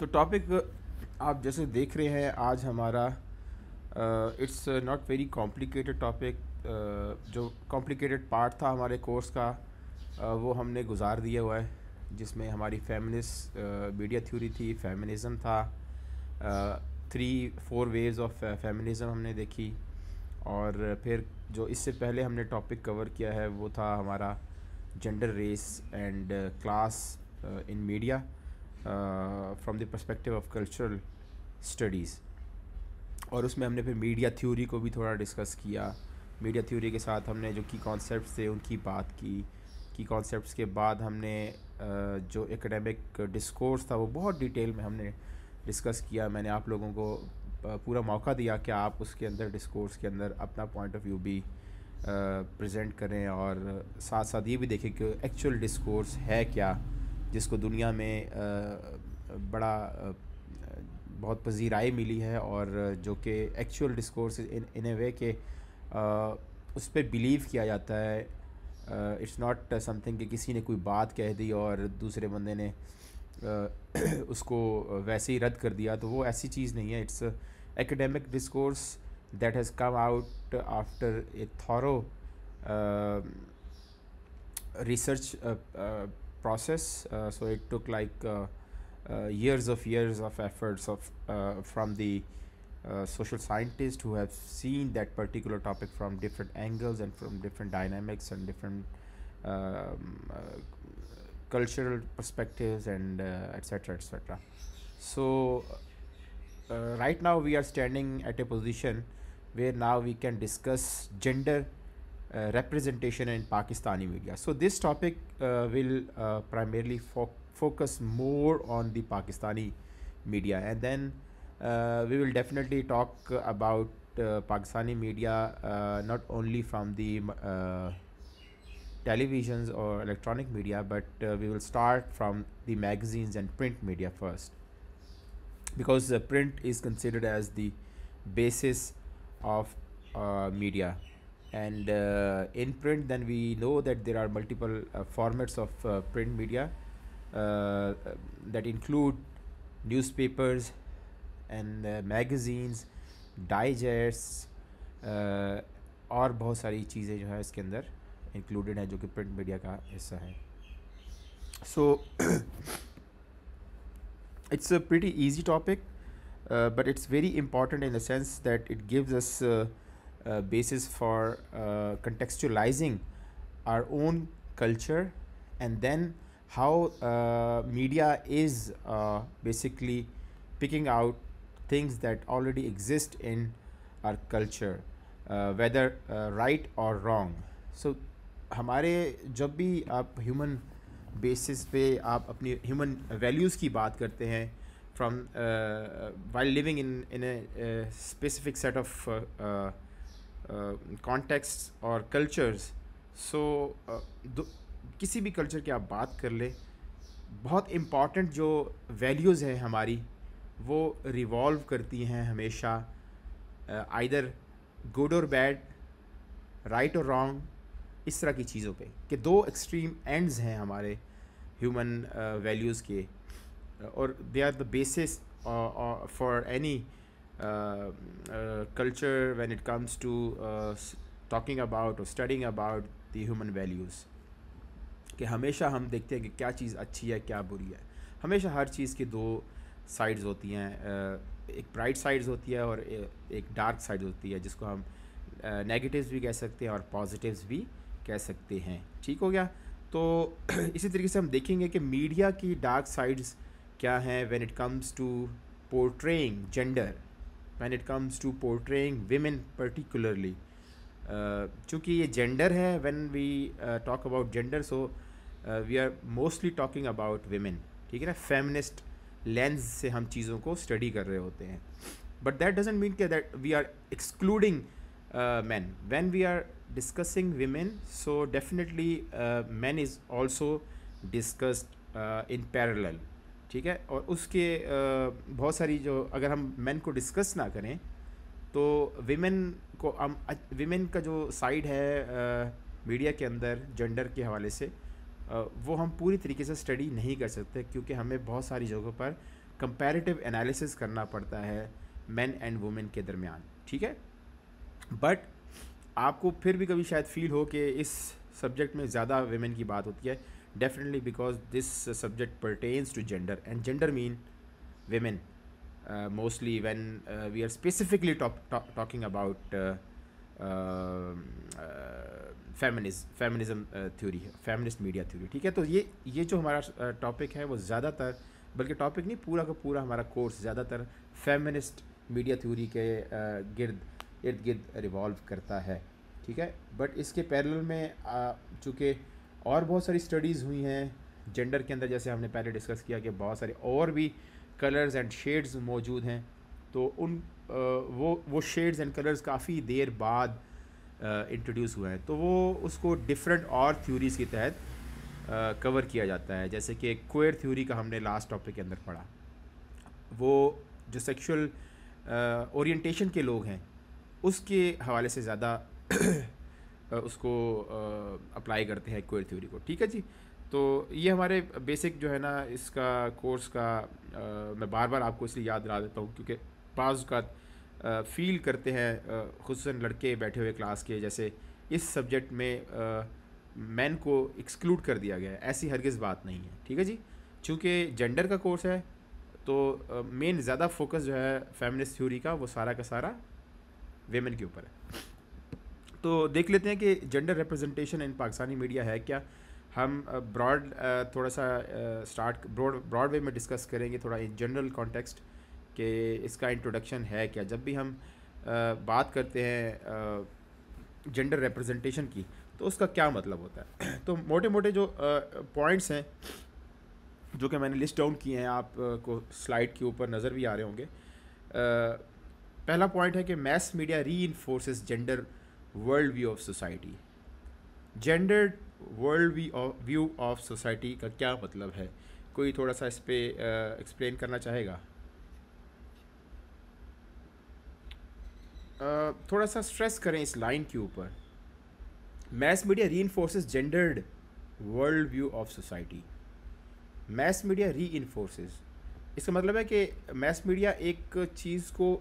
तो टॉपिक आप जैसे देख रहे हैं आज हमारा it's not very complicated topic जो कॉम्प्लिकेटेड पार्ट था हमारे कोर्स का uh, वो हमने गुजार दिया हुआ है जिसमें हमारी फेमिनिस्ट मीडिया थ्योरी थी फेमिनिज़म था three four ways of feminism हमने देखी और फिर जो इससे पहले हमने टॉपिक कवर किया है वो था हमारा gender race and class in media Uh, from the perspective of cultural studies और उसमें हमने फिर मीडिया थ्योरी को भी थोड़ा डिस्कस किया मीडिया थ्योरी के साथ हमने जो की कॉन्सेप्ट थे उनकी बात की की कॉन्सेप्ट के बाद हमने uh, जो एकेडमिक डिस्कोर्स था वो बहुत डिटेल में हमने डिस्कस किया मैंने आप लोगों को uh, पूरा मौका दिया कि आप उसके अंदर डिस्कोर्स के अंदर अपना पॉइंट ऑफ व्यू भी प्रेजेंट करें और साथ साथ ये भी देखें कि एक्चुअल डिस्कोर्स है क्या जिसको दुनिया में बड़ा बहुत पजीराई मिली है और जो कि एक्चुअल डिस्कोर्स इन इन ए वे के उस पर बिलीव किया जाता है इट्स नॉट समथिंग कि किसी ने कोई बात कह दी और दूसरे बंदे ने उसको वैसे ही रद्द कर दिया तो वो ऐसी चीज़ नहीं है it's academic discourse that has come out after a thorough research process. Uh, so it took like uh, uh, years of years of efforts of from the social scientists who have seen that particular topic from different angles and from different dynamics and different um, cultural perspectives and etc etc so uh, right now we are standing at a position where now we can discuss gender uh, representation in Pakistani media. So this topic uh, will uh, primarily fo focus more on the Pakistani media and then we will definitely talk about Pakistani media not only from the televisions or electronic media but uh, we will start from the magazines and print media first because the print is considered as the basis of uh, media and uh, in print then we know that there are multiple uh, formats of uh, print media that include newspapers and magazines digests और बहुत सारी चीज़ें जो है इसके अंदर included हैं जो कि प्रिंट मीडिया का हिस्सा है so it's a pretty easy topic but it's very important in the sense that it gives us uh, basis for uh, contextualizing our own culture and then how uh, media is uh, basically picking out things that already exist in our culture uh, whether right or wrong so हमारे जब भी आप human basis पे आप अपनी human values की बात करते हैं from while living in in a specific set of contexts और कल्चर्स सो so, uh, किसी भी कल्चर की आप बात कर ले बहुत इम्पॉर्टेंट जो वैल्यूज़ हैं हमारी वो रिवॉल्व करती हैं हमेशा आइदर गुड और बैड राइट और रॉन्ग इस तरह की चीज़ों पे कि दो एक्सट्रीम एंड्स हैं हमारे ह्यूमन वैल्यूज़ uh, के और they are the basis for any Uh, uh, culture when it comes to uh, talking about or studying about the human values कि हमेशा हम देखते हैं कि क्या चीज़ अच्छी है क्या बुरी है हमेशा हर चीज़ की दो साइड्स होती हैं एक ब्राइट साइड्स होती है और एक डार्क साइड होती है जिसको हम नेगेटिव्स भी कह सकते हैं और पॉजिटिव्स भी कह सकते हैं ठीक हो गया तो इसी तरीके से हम देखेंगे कि मीडिया की डार्क साइड्स क्या हैं when it comes to portraying gender when it comes to portraying women particularly चूँकि ये जेंडर है when we talk about gender so we are mostly talking about women ठीक है ना फेमनिस्ट लेंस से हम चीज़ों को स्टडी कर रहे होते हैं बट दैट डजेंट मीन के that we are excluding men when we are discussing women so definitely men is also discussed in parallel ठीक है और उसके बहुत सारी जो अगर हम मेन को डिस्कस ना करें तो विमेन को हम विमेन का जो साइड है मीडिया के अंदर जेंडर के हवाले से वो हम पूरी तरीके से स्टडी नहीं कर सकते क्योंकि हमें बहुत सारी जगहों पर कंपैरेटिव एनालिसिस करना पड़ता है मैन एंड वुमेन के दरमियान ठीक है बट आपको फिर भी कभी शायद फील हो कि इस सब्जेक्ट में ज़्यादा वेमेन की बात होती है definitely because this uh, subject pertains to gender and gender mean women uh, mostly when uh, we are specifically talk, talk, talking about uh, uh, uh, feminism feminism theory है feminist media theory ठीक है तो ये ये जो हमारा topic है वो ज़्यादातर बल्कि टॉपिक नहीं पूरा का पूरा हमारा कोर्स ज़्यादातर फेमिनिस्ट मीडिया थ्योरी के गिर्द इर्द गिर्द रिवॉल्व करता है ठीक है बट इसके पैरेलल में चूँकि और बहुत सारी स्टडीज़ हुई हैं जेंडर के अंदर जैसे हमने पहले डिस्कस किया कि बहुत सारे और भी कलर्स एंड शेड्स मौजूद हैं तो उन वो वो शेड्स एंड कलर्स काफ़ी देर बाद इंट्रोड्यूस हुए हैं तो वो उसको डिफरेंट और थ्योरीज़ के तहत कवर किया जाता है जैसे कि क्वेयर थ्योरी का हमने लास्ट टॉपिक के अंदर पढ़ा वो जो सेक्शुअल ओरिएंटेशन के लोग हैं उसके हवाले से ज़्यादा उसको अप्लाई करते हैं क्वेरी थ्योरी को ठीक है जी तो ये हमारे बेसिक जो है ना इसका कोर्स का आ, मैं बार बार आपको इसलिए याद दिला देता हूँ क्योंकि बाज़ का फील करते हैं खसूस लड़के बैठे हुए क्लास के जैसे इस सब्जेक्ट में मैन को एक्सक्लूड कर दिया गया है ऐसी हरगिज़ बात नहीं है ठीक है जी चूँकि जेंडर का कोर्स है तो मेन ज़्यादा फोकस जो है फेमिनिस्ट थ्योरी का वो सारा का सारा वेमेन के ऊपर है तो देख लेते हैं कि gender representation in Pakistani media है क्या हम ब्रॉड थोड़ा सा स्टार्ट ब्रॉड ब्रॉड वे में डिस्कस करेंगे थोड़ा इन जनरल कॉन्टेक्स्ट के इसका इंट्रोडक्शन है क्या जब भी हम बात करते हैं जेंडर रिप्रेजेंटेशन की तो उसका क्या मतलब होता है तो मोटे मोटे जो पॉइंट्स हैं जो कि मैंने लिस्ट डाउन किए हैं आप को स्लाइड के ऊपर नज़र भी आ रहे होंगे पहला पॉइंट है कि mass media re gender world view of society gendered world view of society का क्या मतलब है कोई थोड़ा सा इस पर एक्सप्लेन करना चाहेगा Uh, थोड़ा सा स्ट्रेस करें इस लाइन के ऊपर mass media reinforces gendered world view of society mass media reinforces इसका मतलब है कि मैस मीडिया एक चीज़ को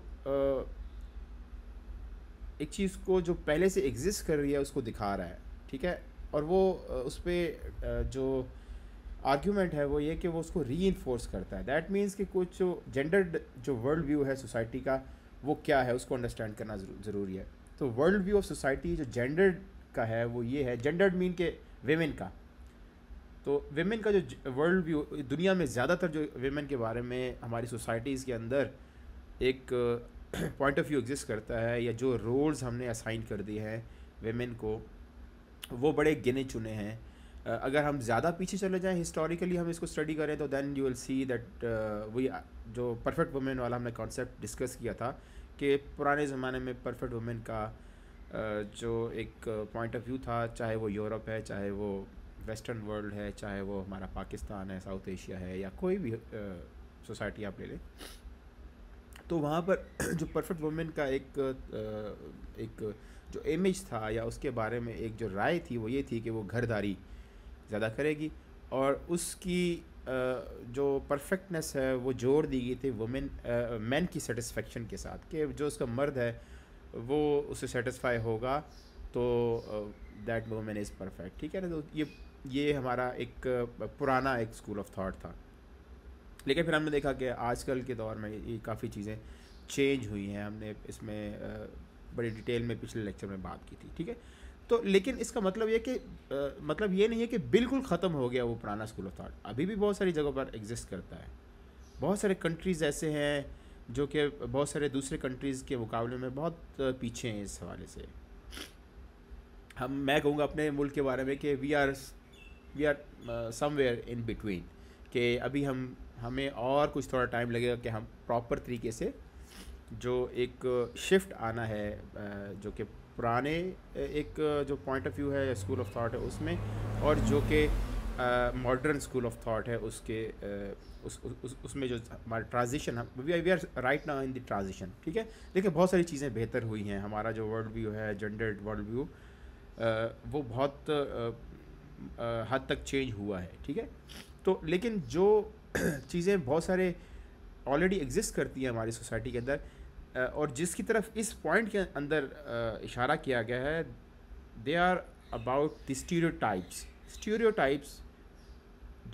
एक चीज़ को जो पहले से एग्जिस्ट कर रही है उसको दिखा रहा है ठीक है और वो उस पर जो आर्ग्यूमेंट है वो ये कि वो उसको री करता है दैट मीन्स कि कुछ जो जेंडर्ड जो वर्ल्ड व्यू है सोसाइटी का वो क्या है उसको अंडरस्टैंड करना ज़रूरी है तो वर्ल्ड व्यू ऑफ सोसाइटी जो जेंडर्ड का है वो ये है जेंडर्ड मीन के वेमेन का तो वेमेन का जो वर्ल्ड व्यू दुनिया में ज़्यादातर जो वेमेन के बारे में हमारी सोसाइटीज़ के अंदर एक पॉइंट ऑफ व्यू एग्जिस्ट करता है या जो रोल्स हमने असाइन कर दिए हैं वेमेन को वो बड़े गिने चुने हैं अगर हम ज़्यादा पीछे चले जाएं हिस्टोरिकली हम इसको स्टडी करें तो then you will see that we जो परफेक्ट वुमेन वाला हमने कॉन्सेप्ट डिस्कस किया था कि पुराने ज़माने में परफेक्ट वुमेन का uh, जो एक पॉइंट ऑफ व्यू था चाहे वो यूरोप है चाहे वो वेस्टर्न वर्ल्ड है चाहे वो हमारा पाकिस्तान है साउथ एशिया है या कोई भी सोसाइटी uh, आप ले लें तो वहाँ पर जो परफेक्ट वुमेन का एक एक जो इमेज था या उसके बारे में एक जो राय थी वो ये थी कि वो घरदारी ज़्यादा करेगी और उसकी जो परफेक्टनेस है वो जोड़ दी गई थी वुमेन मैन की सेटिस्फेक्शन के साथ कि जो उसका मर्द है वो उससे सेटिस्फाई होगा तो दैट वुमेन इज़ परफेक्ट ठीक है ना तो ये ये हमारा एक पुराना एक स्कूल ऑफ थाट था लेकिन फिर हमने देखा कि आजकल के दौर में ये काफ़ी चीज़ें चेंज हुई हैं हमने इसमें बड़ी डिटेल में पिछले लेक्चर में बात की थी ठीक है तो लेकिन इसका मतलब ये कि मतलब ये नहीं है कि बिल्कुल ख़त्म हो गया वो पुराना स्कूल ऑफ थाट अभी भी बहुत सारी जगहों पर एग्जिस्ट करता है बहुत सारे कंट्रीज़ ऐसे हैं जो कि बहुत सारे दूसरे कंट्रीज़ के मुकाबले में बहुत पीछे हैं इस हवाले से हम मैं कहूँगा अपने मुल्क के बारे में कि we are we are somewhere in between कि अभी हम हमें और कुछ थोड़ा टाइम लगेगा कि हम प्रॉपर तरीके से जो एक शिफ्ट आना है जो कि पुराने एक जो पॉइंट ऑफ व्यू है स्कूल ऑफ थाट है उसमें और जो कि मॉडर्न स्कूल ऑफ थाट है उसके उस, उस, उस उसमें जो हमारा ट्रांजिशन हम वी आर राइट ना इन द ट्रांजिशन ठीक है देखिए बहुत सारी चीज़ें बेहतर हुई हैं हमारा जो वर्ल्ड व्यू है जेंडर्ड वर्ल्ड व्यू वो बहुत हद तक चेंज हुआ है ठीक है तो लेकिन जो चीज़ें बहुत सारे ऑलरेडी एग्जिस्ट करती हैं हमारी सोसाइटी के अंदर और जिसकी तरफ इस पॉइंट के अंदर इशारा किया गया है they are about the stereotypes stereotypes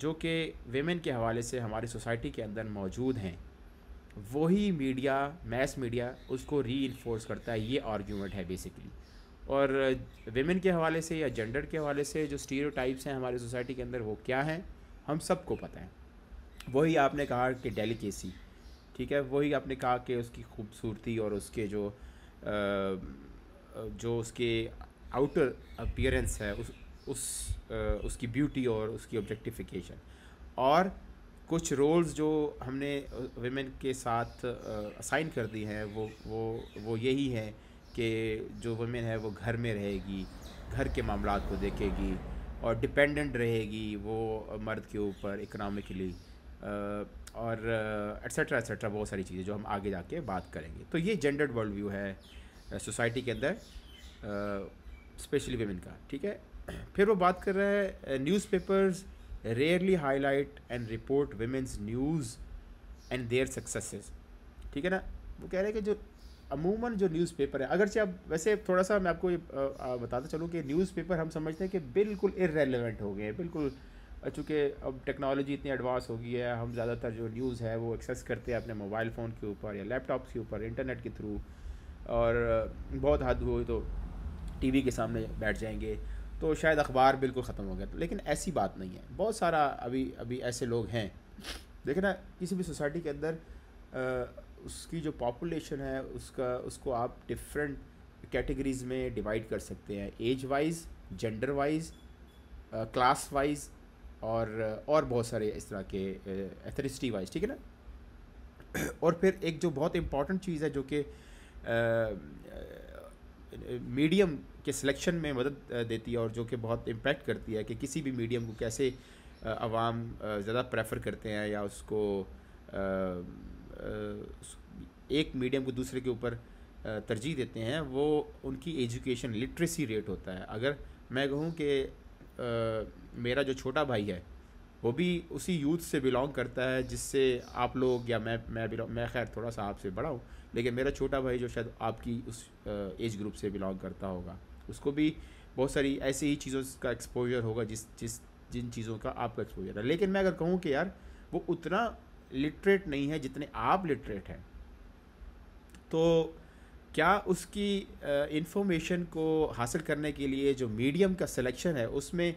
जो कि वेमेन के हवाले से हमारी सोसाइटी के अंदर मौजूद हैं वही मीडिया मैस मीडिया उसको री इन्फोर्स करता है ये आर्ग्यूमेंट है बेसिकली और वेमेन के हवाले से या जेंडर के हवाले से जो स्टीरियोटाइप्स हैं हमारी सोसाइटी के अंदर वो क्या हैं हम सबको पता है वही आपने कहा कि डेलीकेसी ठीक है वही आपने कहा कि उसकी खूबसूरती और उसके जो जो उसके आउटर अपियरेंस है उस उस उसकी ब्यूटी और उसकी ऑब्जेक्टिफिकेशन और कुछ रोल्स जो हमने वेमेन के साथ असाइन कर दिए हैं वो वो वो यही है कि जो वेमेन है वो घर में रहेगी घर के मामला को देखेगी और डिपेंडेंट रहेगी वो मर्द के ऊपर इकनॉमिकली और एट्सट्रा एट्सट्रा बहुत सारी चीज़ें जो हम आगे जाके बात करेंगे तो ये जेंडर्ड वर्ल्ड व्यू है सोसाइटी के अंदर स्पेशली वेमेन का ठीक है फिर वो बात कर रहा है newspapers rarely highlight and report women's news and their successes ठीक है ना वो कह रहे हैं कि जो अमूमन जो न्यूज़पेपर है अगरचे अब वैसे थोड़ा सा मैं आपको ये बताता चलूँ कि न्यूज़पेपर हम समझते हैं कि बिल्कुल इरेलीवेंट हो गए बिल्कुल चूँकि अब टेक्नोलॉजी इतनी एडवांस हो गई है हम ज़्यादातर जो न्यूज़ है वो एक्सेस करते हैं अपने मोबाइल फ़ोन के ऊपर या लैपटॉप के ऊपर इंटरनेट के थ्रू और बहुत हद हुई तो टीवी के सामने बैठ जाएंगे तो शायद अखबार बिल्कुल ख़त्म हो गया लेकिन ऐसी बात नहीं है बहुत सारा अभी अभी ऐसे लोग हैं देखना ना किसी भी सोसाइटी के अंदर उसकी जो पॉपुलेशन है उसका उसको आप डिफरेंट कैटेगरीज़ में डिवाइड कर सकते हैं age wise gender wise class wise और और बहुत सारे इस तरह के एथरिस्टी वाइज ठीक है ना और फिर एक जो बहुत इम्पॉर्टेंट चीज़ है जो कि मीडियम के सिलेक्शन में मदद देती है और जो कि बहुत इम्पेक्ट करती है कि किसी भी मीडियम को कैसे आवाम ज़्यादा प्रेफर करते हैं या उसको एक मीडियम को दूसरे के ऊपर तरजीह देते हैं वो उनकी एजुकेशन लिटरेसी रेट होता है अगर मैं कहूँ कि मेरा जो छोटा भाई है वो भी उसी यूथ से बिलोंग करता है जिससे आप लोग या मैं मैं बिलोंग मैं खैर थोड़ा सा आपसे बड़ा हूँ लेकिन मेरा छोटा भाई जो शायद आपकी उस एज ग्रुप से बिलोंग करता होगा उसको भी बहुत सारी ऐसी ही चीज़ों का एक्सपोजर होगा जिस जिस जिन चीज़ों का आपका एक्सपोजर है लेकिन मैं अगर कहूँ कि यार वो उतना लिटरेट नहीं है जितने आप लिटरेट हैं तो क्या उसकी इंफॉर्मेशन को हासिल करने के लिए जो मीडियम का सिलेक्शन है उसमें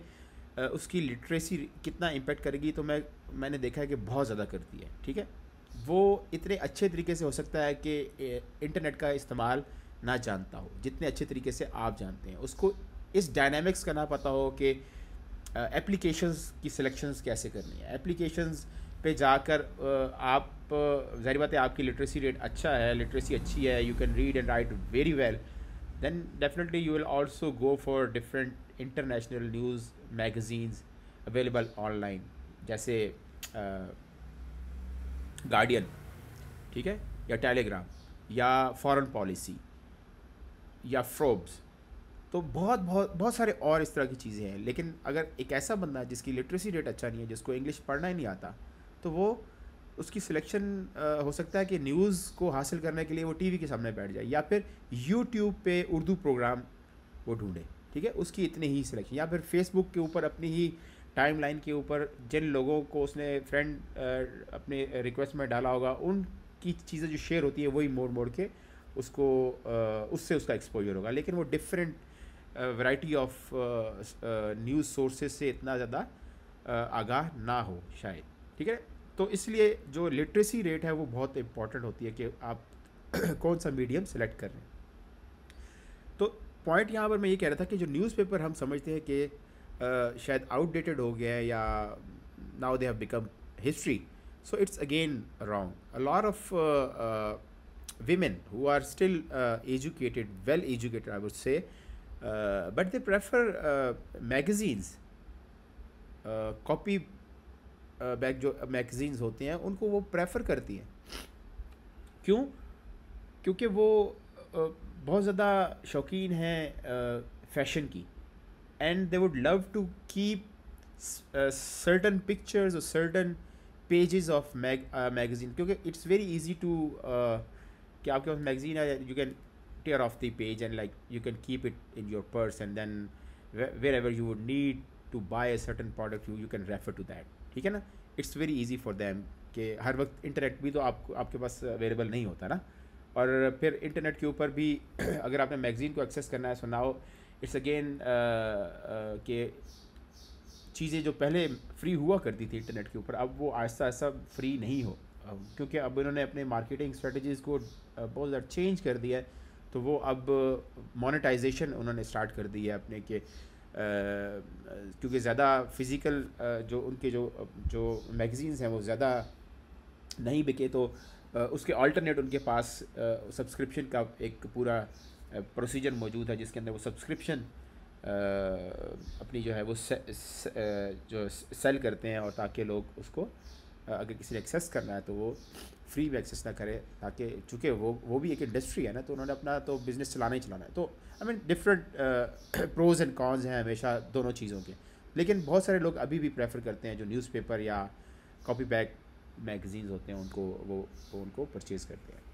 उसकी लिटरेसी कितना इम्पेक्ट करेगी तो मैं मैंने देखा है कि बहुत ज़्यादा करती है ठीक है वो इतने अच्छे तरीके से हो सकता है कि इंटरनेट का इस्तेमाल ना जानता हो जितने अच्छे तरीके से आप जानते हैं उसको इस डायनामिक्स का ना पता हो कि एप्लीकेशंस की सिलेक्शंस कैसे करनी है एप्लीकेशंस पे जाकर आप जहरी बात है आपकी लिटरेसी रेट अच्छा है लिटरेसी अच्छी है you can read and write very well then definitely you will also go for different international news magazines available online जैसे गार्डियन ठीक है या टेलीग्राम या फॉरेन पॉलिसी या फ्रोब्स तो बहुत बहुत बहुत सारे और इस तरह की चीज़ें हैं लेकिन अगर एक ऐसा बंदा जिसकी लिटरेसी रेट अच्छा नहीं है जिसको इंग्लिश पढ़ना ही नहीं आता तो वो उसकी सिलेक्शन हो सकता है कि न्यूज़ को हासिल करने के लिए वो टीवी के सामने बैठ जाए या फिर यूट्यूब पे उर्दू प्रोग्राम वो ढूंढे ठीक है उसकी इतनी ही सिलेक्शन या फिर फेसबुक के ऊपर अपनी ही टाइमलाइन के ऊपर जिन लोगों को उसने फ्रेंड अपने रिक्वेस्ट में डाला होगा उनकी चीज़ें जो शेयर होती है वही मोड़ मोड़ के उसको उससे उसका एक्सपोजर होगा लेकिन वो different variety of news sources से इतना ज़्यादा आगाह ना हो शायद ठीक है तो इसलिए जो लिटरेसी रेट है वो बहुत इंपॉर्टेंट होती है कि आप कौन सा मीडियम सेलेक्ट कर रहे हैं पॉइंट यहाँ पर मैं ये कह रहा था कि जो न्यूज़पेपर हम समझते हैं कि आ, शायद आउटडेटेड हो गया है या now they have become history so it's again wrong a lot of women who are still educated well educated I would say but they prefer magazines copy back जो मैगजीन्स होते हैं उनको वो प्रेफर करती हैं क्यों क्योंकि वो बहुत ज़्यादा शौकीन हैं फैशन की and they would love to keep certain pictures और सर्टन पेजेस ऑफ मैगज़ीन क्योंकि इट्स वेरी इजी टू कि आपके पास मैगज़ीन है you can tear off the page and like you can keep it in your purse and then wherever you would need to buy a certain product you you can refer to ठीक है ना it's very easy for them कि हर वक्त internet भी तो आपको आपके पास अवेलेबल नहीं होता ना और फिर इंटरनेट के ऊपर भी अगर आपने मैगज़ीन को एक्सेस करना है सो नाउ इट्स अगेन के चीज़ें जो पहले फ्री हुआ करती थी इंटरनेट के ऊपर अब वो आहिस्ता आहिस्ता फ्री नहीं हो क्योंकि अब इन्होंने अपने मार्केटिंग स्ट्रेटजीज़ को uh, बहुत ज़्यादा चेंज कर दिया है तो वो अब मोनेटाइजेशन उन्होंने स्टार्ट कर दी है अपने के uh, क्योंकि ज़्यादा फिज़िकल uh, जो उनके जो जो मैगज़ीन्स हैं वो ज़्यादा नहीं बिके तो उसके अल्टरनेट उनके पास सब्सक्रिप्शन का एक पूरा प्रोसीजर मौजूद है जिसके अंदर वो सब्सक्रिप्शन अपनी जो है वो से, से, जो सेल करते हैं और ताकि लोग उसको अगर किसी ने एक्सेस करना है तो वो फ्री में एक्सेस ना करें ताकि चूँकि वो वो भी एक इंडस्ट्री है ना तो उन्होंने अपना तो बिज़नेस चलाना ही चलाना है तो I mean different pros and cons हैं हमेशा दोनों चीज़ों के लेकिन बहुत सारे लोग अभी भी प्रेफर करते हैं जो न्यूज़पेपर या कॉपी बैग मैगज़ीन्स होते हैं उनको वो, वो उनको परचेज़ करते हैं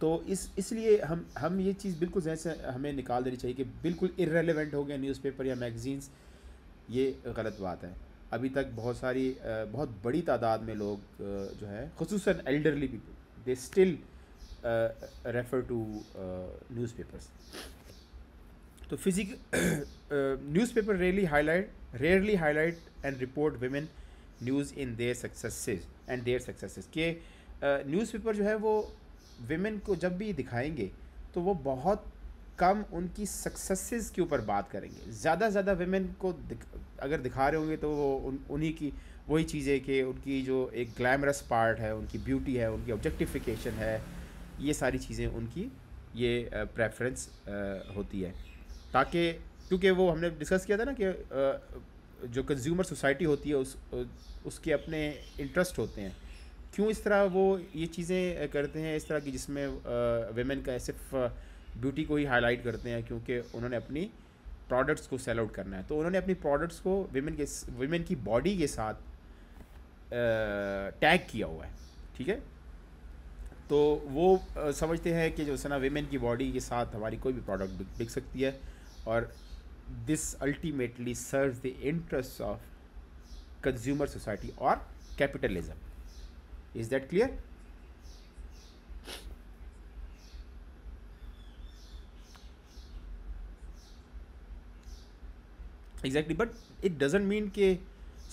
तो इस इसलिए हम हम ये चीज़ बिल्कुल जैसे हमें निकाल देनी चाहिए कि बिल्कुल इरेलीवेंट हो गया न्यूज़पेपर या मैगज़ीन्स ये गलत बात है अभी तक बहुत सारी बहुत बड़ी तादाद में लोग जो है खसूस elderly people they still refer to न्यूज़ पेपर्स तो फिजिक newspaper rarely highlight rarely highlight and report women news in their successes and their successes के न्यूज़पेपर जो है वो वेमेन को जब भी दिखाएंगे तो वो बहुत कम उनकी सक्सेसेस के ऊपर बात करेंगे ज़्यादा से ज़्यादा वेमेन को दिख, अगर दिखा रहे होंगे तो वो उन उन्हीं की वही चीज़ें कि उनकी जो एक ग्लैमरस पार्ट है उनकी ब्यूटी है उनकी ऑब्जेक्टिफिकेशन है ये सारी चीज़ें उनकी ये प्रेफरेंस होती है ताकि क्योंकि वो हमने डिस्कस किया था ना कि जो कंज्यूमर सोसाइटी होती है उस उसके अपने इंटरेस्ट होते हैं क्यों इस तरह वो ये चीज़ें करते हैं इस तरह की जिसमें वेमेन का सिर्फ ब्यूटी को ही हाईलाइट करते हैं क्योंकि उन्होंने अपनी प्रोडक्ट्स को सेल आउट करना है तो उन्होंने अपनी प्रोडक्ट्स को वेमेन के वेमेन की बॉडी के साथ टैग किया हुआ है ठीक है तो वो समझते हैं कि जो है ना वेमेन की बॉडी के साथ हमारी कोई भी प्रोडक्ट बिक सकती है और this ultimately serve the interest of consumer society और capitalism is that clear exactly but it doesn't mean के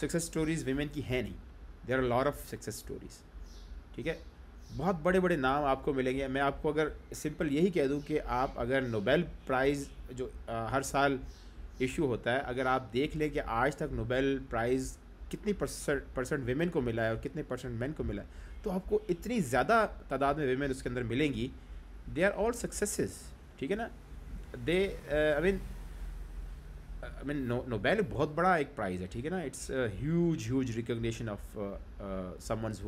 सक्सेस स्टोरीज वेमेन की है नहीं there are lot of success stories ठीक है बहुत बड़े बड़े नाम आपको मिलेंगे मैं आपको अगर सिंपल यही कह दूँ कि आप अगर नोबेल प्राइज़ जो आ, हर साल इशू होता है अगर आप देख लें कि आज तक नोबेल प्राइज़ कितनी परसेंट वेमेन को मिला है और कितने परसेंट मैन को मिला है तो आपको इतनी ज़्यादा तादाद में वेमेन उसके अंदर मिलेंगी दे आर ऑल सक्सेसेस ठीक है ना they I mean I mean Nobel बहुत बड़ा एक प्राइज़ है ठीक है ना it's huge huge recognition of someone's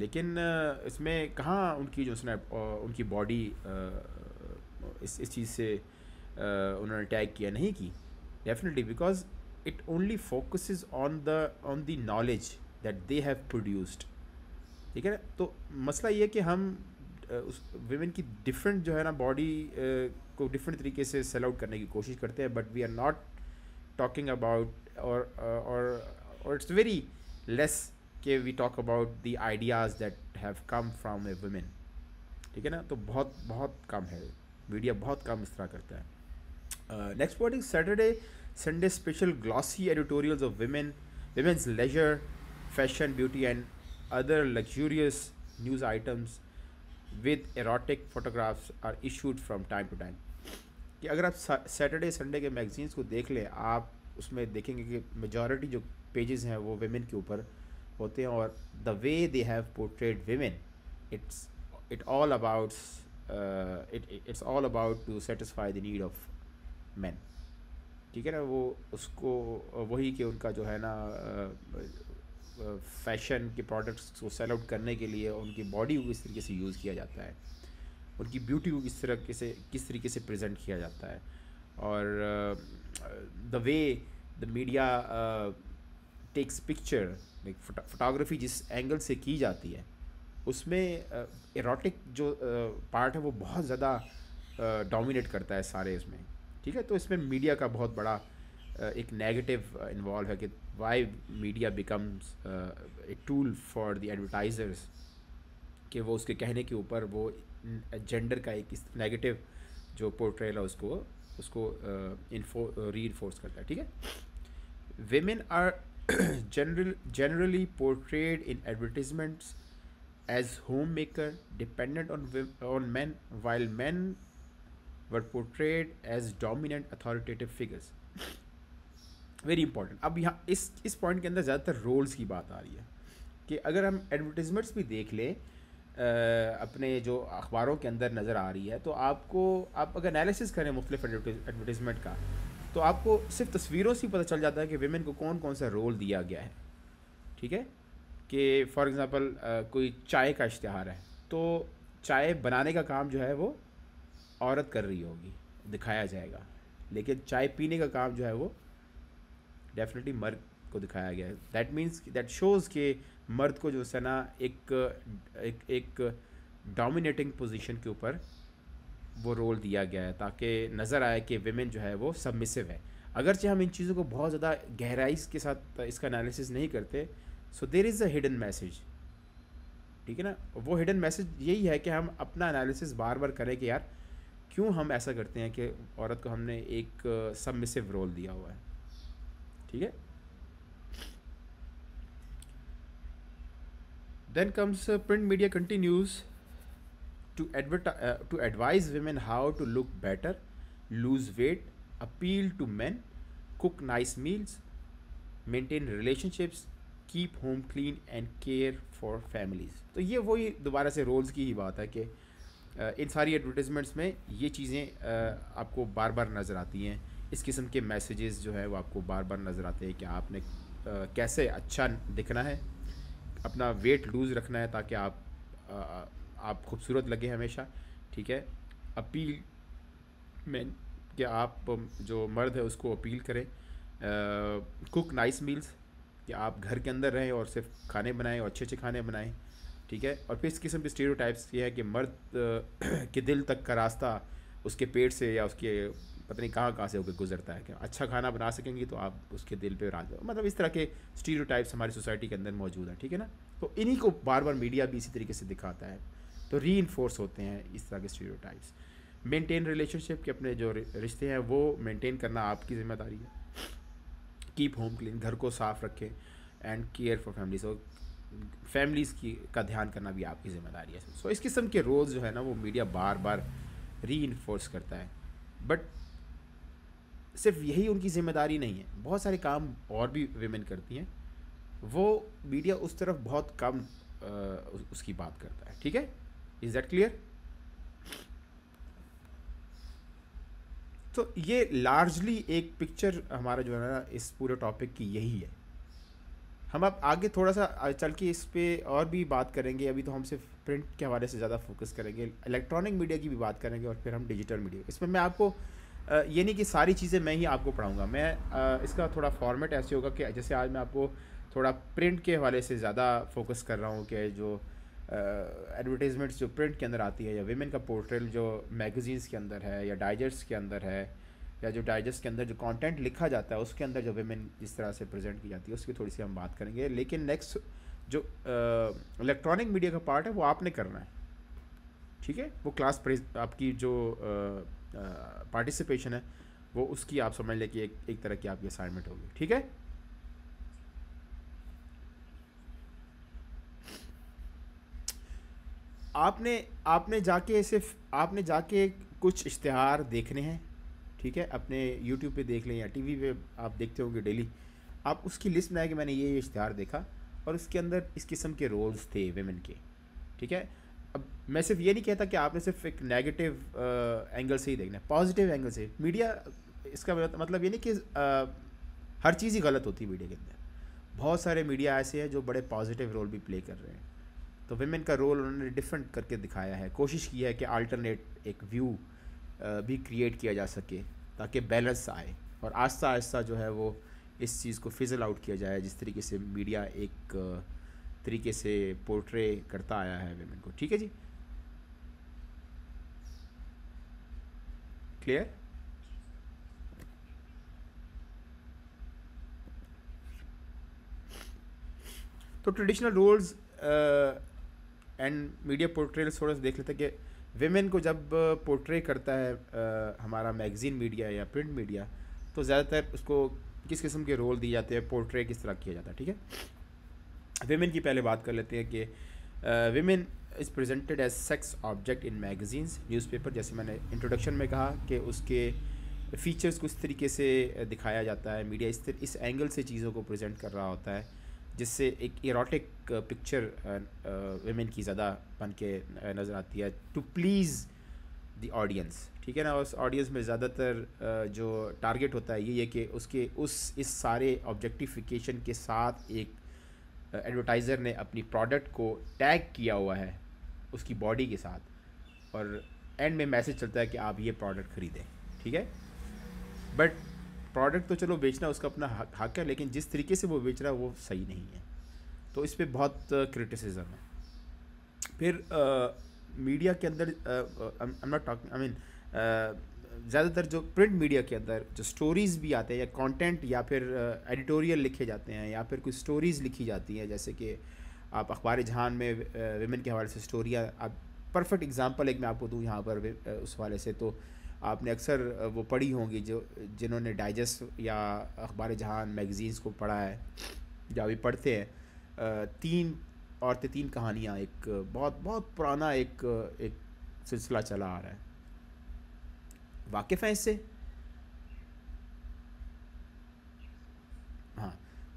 लेकिन uh, इसमें कहाँ उनकी जो उसने uh, उनकी बॉडी uh, इस इस चीज़ से Uh, उन्होंने टैग किया नहीं की definitely because it only focus on the on the knowledge that they have produced ठीक है ना तो मसला ये कि हम uh, उस वेमेन की डिफरेंट जो है ना बॉडी uh, को डिफरेंट तरीके से सेल आउट करने की कोशिश करते हैं but we are not talking about और और और इट्स वेरी लेस के we talk about the ideas that have come from a women ठीक है ना तो बहुत बहुत कम है मीडिया बहुत कम इस तरह करता है next word is Saturday, Sunday special glossy editorials of women, women's leisure, fashion, beauty, and other luxurious news items with erotic photographs are issued from time to time. कि अगर आप सैटरडे संडे के magazines को देख लें आप उसमें देखेंगे कि मेजॉरिटी जो पेजेस हैं वो वेमेन के ऊपर होते हैं और the way they have portrayed women it's it all about it it's all about to satisfy the need of men ठीक है ना वो उसको वही कि उनका जो है ना फैशन के प्रोडक्ट्स को सेल आउट करने के लिए उनकी बॉडी को किस तरीके से यूज़ किया जाता है उनकी ब्यूटी को किस तरह से किस तरीके से प्रेजेंट किया जाता है और the way the media takes picture like photography जिस एंगल से की जाती है उसमें इरोटिक uh, जो पार्ट uh, है वो बहुत ज़्यादा डोमिनेट uh, करता है सारे उसमें ठीक है तो इसमें मीडिया का बहुत बड़ा एक नेगेटिव इन्वॉल्व है कि why media becomes a tool for the advertisers कि वो उसके कहने के ऊपर वो जेंडर का एक नेगेटिव जो पोर्ट्रेल है उसको उसको री इन्फोर्स करता है ठीक है women are general generally portrayed in advertisements as home maker dependent on on men while men were portrayed as dominant authoritative figures very important अब यहाँ इस इस पॉइंट के अंदर ज़्यादातर रोल्स की बात आ रही है कि अगर हम एडवर्टिजमेंट्स भी देख लें अपने जो अखबारों के अंदर नज़र आ रही है तो आपको आप अगर एनालिसिस करें मुख्तफ एडवर्टिजमेंट का तो आपको सिर्फ तस्वीरों से ही पता चल जाता है कि वेमेन को कौन कौन सा रोल दिया गया है ठीक है कि फॉर एग्ज़ाम्पल कोई चाय का इश्तहार है तो चाय बनाने का काम जो है वो औरत कर रही होगी दिखाया जाएगा लेकिन चाय पीने का काम जो है वो डेफिनेटली मर्द को दिखाया गया है दैट मीन्स दैट शोज़ के मर्द को जो है ना एक एक एक डोमिनेटिंग पोजीशन के ऊपर वो रोल दिया गया है ताकि नज़र आए कि वेमेन जो है वो सबमिसिव है अगरचे हम इन चीज़ों को बहुत ज़्यादा गहराई के साथ इसका एनालिसिस नहीं करते so there is a hidden message ठीक है ना वो हिडन मैसेज यही है कि हम अपना एनालिसिस बार बार करें कि यार क्यों हम ऐसा करते हैं कि औरत को हमने एक सबमिसिव रोल दिया हुआ है ठीक है then comes print media continues to advert to advise women how to look better lose weight appeal to men cook nice meals maintain relationships keep home clean and care for families तो ये वही दोबारा से roles की ही बात है कि इन सारी एडवर्टीज़मेंट्स में ये चीज़ें आपको बार बार नज़र आती हैं इस किस्म के मैसेजेस जो है वो आपको बार बार नज़र आते हैं कि आपने कैसे अच्छा दिखना है अपना वेट लूज़ रखना है ताकि आप आप खूबसूरत लगे हमेशा ठीक है अपील में कि आप जो मर्द है उसको अपील करें कुक नाइस मील्स कि आप घर के अंदर रहें और सिर्फ खाने बनाएं और अच्छे अच्छे खाने बनाएं ठीक है और फिर इस किस्म के स्टीरियोटाइप्स ये है कि मर्द के दिल तक का रास्ता उसके पेट से या उसके पता नहीं कहाँ कहाँ से होकर गुजरता है कि अच्छा खाना बना सकेंगी तो आप उसके दिल पे राज मतलब इस तरह के स्टीरियोटाइप्स हमारी सोसाइटी के अंदर मौजूद है ठीक है ना तो इन्हीं को बार बार मीडिया भी इसी तरीके से दिखाता है तो री होते हैं इस तरह के स्टीरियोटाइप्स मेंटेन रिलेशनशिप के अपने जो रिश्ते हैं वो मेंटेन करना आपकी जिम्मेदारी है कीप होम क्लीन घर को साफ़ रखें and care for family so families की का ध्यान करना भी आपकी ज़िम्मेदारी है सो इस किस्म के रोल्स जो है ना वो मीडिया बार बार री करता है बट सिर्फ यही उनकी ज़िम्मेदारी नहीं है बहुत सारे काम और भी वेमेन करती हैं वो मीडिया उस तरफ बहुत कम आ, उसकी बात करता है ठीक है इज़ दैट क्लियर तो ये लार्जली एक पिक्चर हमारा जो है ना इस पूरे टॉपिक की यही है हम अब आगे थोड़ा सा चल के इस पर और भी बात करेंगे अभी तो हम सिर्फ प्रिंट के हवाले से ज़्यादा फोकस करेंगे इलेक्ट्रॉनिक मीडिया की भी बात करेंगे और फिर हम डिजिटल मीडिया इसमें मैं आपको ये नहीं कि सारी चीज़ें मैं ही आपको पढ़ाऊँगा मैं इसका थोड़ा फॉर्मेट ऐसे होगा कि जैसे आज मैं आपको थोड़ा प्रिंट के हवाले से ज़्यादा फोकस कर रहा हूँ कि जो एडवर्टीज़मेंट्स जो प्रिंट के अंदर आती है या वेमेन का पोर्ट्रेल जो मैगज़ीन्स के अंदर है या डाइजेस्ट के अंदर है या जो डाइजेस्ट के अंदर जो कंटेंट लिखा जाता है उसके अंदर जो वेमेन जिस तरह से प्रेजेंट की जाती है उसकी थोड़ी सी हम बात करेंगे लेकिन नेक्स्ट जो इलेक्ट्रॉनिक मीडिया का पार्ट है वो आपने करना है ठीक है वो क्लास आपकी जो पार्टिसिपेशन है वो उसकी आप समझ लें कि एक एक तरह की आपकी असाइनमेंट होगी ठीक है आपने आपने जाके सिर्फ आपने जाके कुछ इश्तहार देखने हैं ठीक है अपने यूट्यूब पे देख लें या टीवी पे आप देखते होंगे डेली आप उसकी लिस्ट बनाए कि मैंने ये इश्तहार देखा और उसके अंदर इस किस्म के रोल्स थे वेमेन के ठीक है अब मैं सिर्फ ये नहीं कहता कि आपने सिर्फ एक नेगेटिव एंगल से ही देखना है पॉजिटिव एंगल से मीडिया इसका मतलब ये नहीं कि आ, हर चीज़ ही गलत होती है मीडिया के अंदर बहुत सारे मीडिया ऐसे हैं जो बड़े पॉजिटिव रोल भी प्ले कर रहे हैं तो वेमेन का रोल उन्होंने डिफरेंट करके दिखाया है कोशिश की है कि आल्टरनेट एक व्यू भी क्रिएट किया जा सके ताकि बैलेंस आए और आस्ता आस्ता जो है वो इस चीज़ को फिजल आउट किया जाए जिस तरीके से मीडिया एक तरीके से पोर्ट्रे करता आया है वेमेन को ठीक है जी क्लियर तो traditional roles and media portrayal थोड़ा सा देख लेते हैं कि विमेन को जब पोर्ट्रे करता है आ, हमारा मैगज़ीन मीडिया या प्रिंट मीडिया तो ज़्यादातर उसको किस किस्म के रोल दिए जाते हैं पोर्ट्रे किस तरह किया जाता है ठीक है विमेन की पहले बात कर लेते हैं कि women is presented as sex object in magazines newspaper जैसे मैंने इंट्रोडक्शन में कहा कि उसके फ़ीचर्स को इस तरीके से दिखाया जाता है मीडिया इस तर, इस एंगल से चीज़ों को प्रेजेंट कर रहा होता है जिससे एक इरोटिक पिक्चर वेमेन की ज़्यादा बन के uh, नज़र आती है टू प्लीज़ द ऑडियंस ठीक है ना उस ऑडियंस में ज़्यादातर uh, जो टारगेट होता है ये है कि उसके उस इस सारे ऑब्जेक्टिफिकेशन के साथ एक एडवर्टाइज़र uh, ने अपनी प्रोडक्ट को टैग किया हुआ है उसकी बॉडी के साथ और एंड में मैसेज चलता है कि आप ये प्रोडक्ट ख़रीदें ठीक है बट प्रोडक्ट तो चलो बेचना उसका अपना हक है लेकिन जिस तरीके से वो बेच रहा है वो सही नहीं है तो इस पर बहुत क्रिटिसिज्म है फिर मीडिया के अंदर I not talking I mean ज़्यादातर जो प्रिंट मीडिया के अंदर जो स्टोरीज़ भी आते हैं या कंटेंट या फिर एडिटोरियल लिखे जाते हैं या फिर कुछ स्टोरीज़ लिखी जाती हैं जैसे कि आप अखबार जहान में वेमेन के हवाले से स्टोरियाँ आप परफेक्ट एग्ज़ाम्पल एक मैं आपको दूँ यहाँ पर उस हवाले से तो आपने अक्सर वो पढ़ी होंगी जो जिन्होंने डाइजेस्ट या अखबार जहान मैगज़ीन्स को पढ़ा है जो अभी पढ़ते हैं तीन औरतें तीन कहानियाँ एक बहुत बहुत पुराना एक एक सिलसिला चला आ रहा है वाकिफ़ हैं इससे हाँ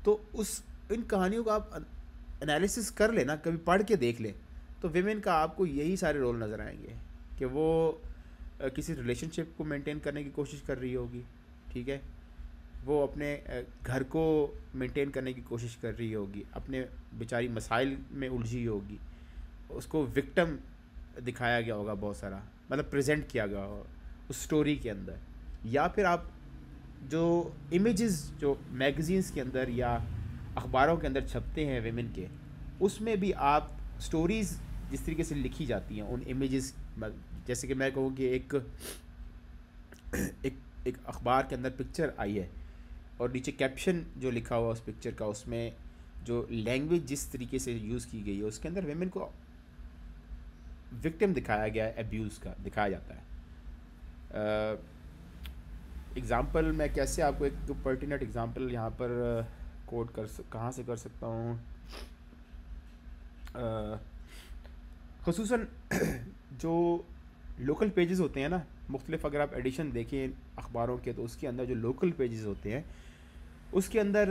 तो उस इन कहानियों का आप एनालिसिस कर लेना कभी पढ़ के देख लें तो विमेन का आपको यही सारे रोल नज़र आएंगे कि वो किसी रिलेशनशिप को मेंटेन करने की कोशिश कर रही होगी ठीक है वो अपने घर को मेंटेन करने की कोशिश कर रही होगी अपने बेचारी मसाइल में उलझी होगी उसको विक्टम दिखाया गया होगा बहुत सारा मतलब प्रेजेंट किया गया होगा उस स्टोरी के अंदर या फिर आप जो इमेजेस जो मैगज़ीन्स के अंदर या अखबारों के अंदर छपते हैं वेमेन के उसमें भी आप स्टोरीज़ जिस तरीके से लिखी जाती हैं उन इमेज़ जैसे कि मैं कहूँ कि एक एक एक अखबार के अंदर पिक्चर आई है और नीचे कैप्शन जो लिखा हुआ उस पिक्चर का उसमें जो लैंग्वेज जिस तरीके से यूज़ की गई है उसके अंदर वेमेन को विक्टिम दिखाया गया है अब्यूज़ का दिखाया जाता है एग्ज़ाम्पल मैं कैसे आपको एक पर्टिनेट एग्ज़ाम्पल यहाँ पर कोट कर कहाँ से कर सकता हूँ खसूस जो लोकल पेजेस होते हैं ना मुख्तलिफ अगर आप एडिशन देखें अखबारों के तो उसके अंदर जो लोकल पेजेस होते हैं उसके अंदर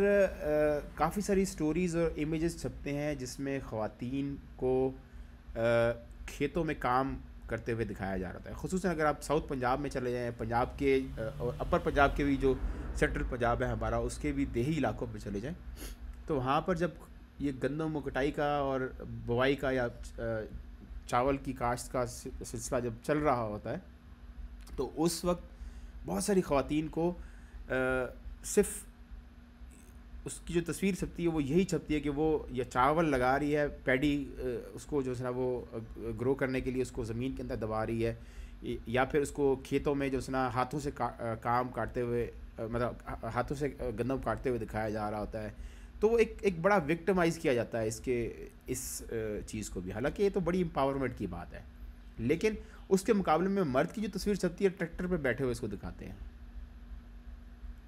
काफ़ी सारी स्टोरीज़ और इमेजेस छपते हैं जिसमें ख़वातीन को आ, खेतों में काम करते हुए दिखाया जा रहा है खसूस अगर आप साउथ पंजाब में चले जाएँ पंजाब के और अपर पंजाब के भी जो सेंट्रल पंजाब है हमारा उसके भी देही इलाकों पर चले जाएँ तो वहाँ पर जब ये गंदम कटाई का और बवाई का या चावल की काश्त का सिलसिला जब चल रहा होता है तो उस वक्त बहुत सारी ख़वान को आ, सिर्फ उसकी जो तस्वीर छपती है वो यही छपती है कि वो यह चावल लगा रही है पैडी उसको जो है ना वो ग्रो करने के लिए उसको ज़मीन के अंदर दबा रही है या फिर उसको खेतों में जो है ना हाथों से का, काम काटते हुए मतलब हाथों से गंदम काटते हुए दिखाया जा रहा होता है तो वो एक एक बड़ा विक्टमाइज किया जाता है इसके इस चीज़ को भी हालांकि ये तो बड़ी एम्पावरमेंट की बात है लेकिन उसके मुकाबले में मर्द की जो तस्वीर चलती है ट्रैक्टर पर बैठे हुए इसको दिखाते हैं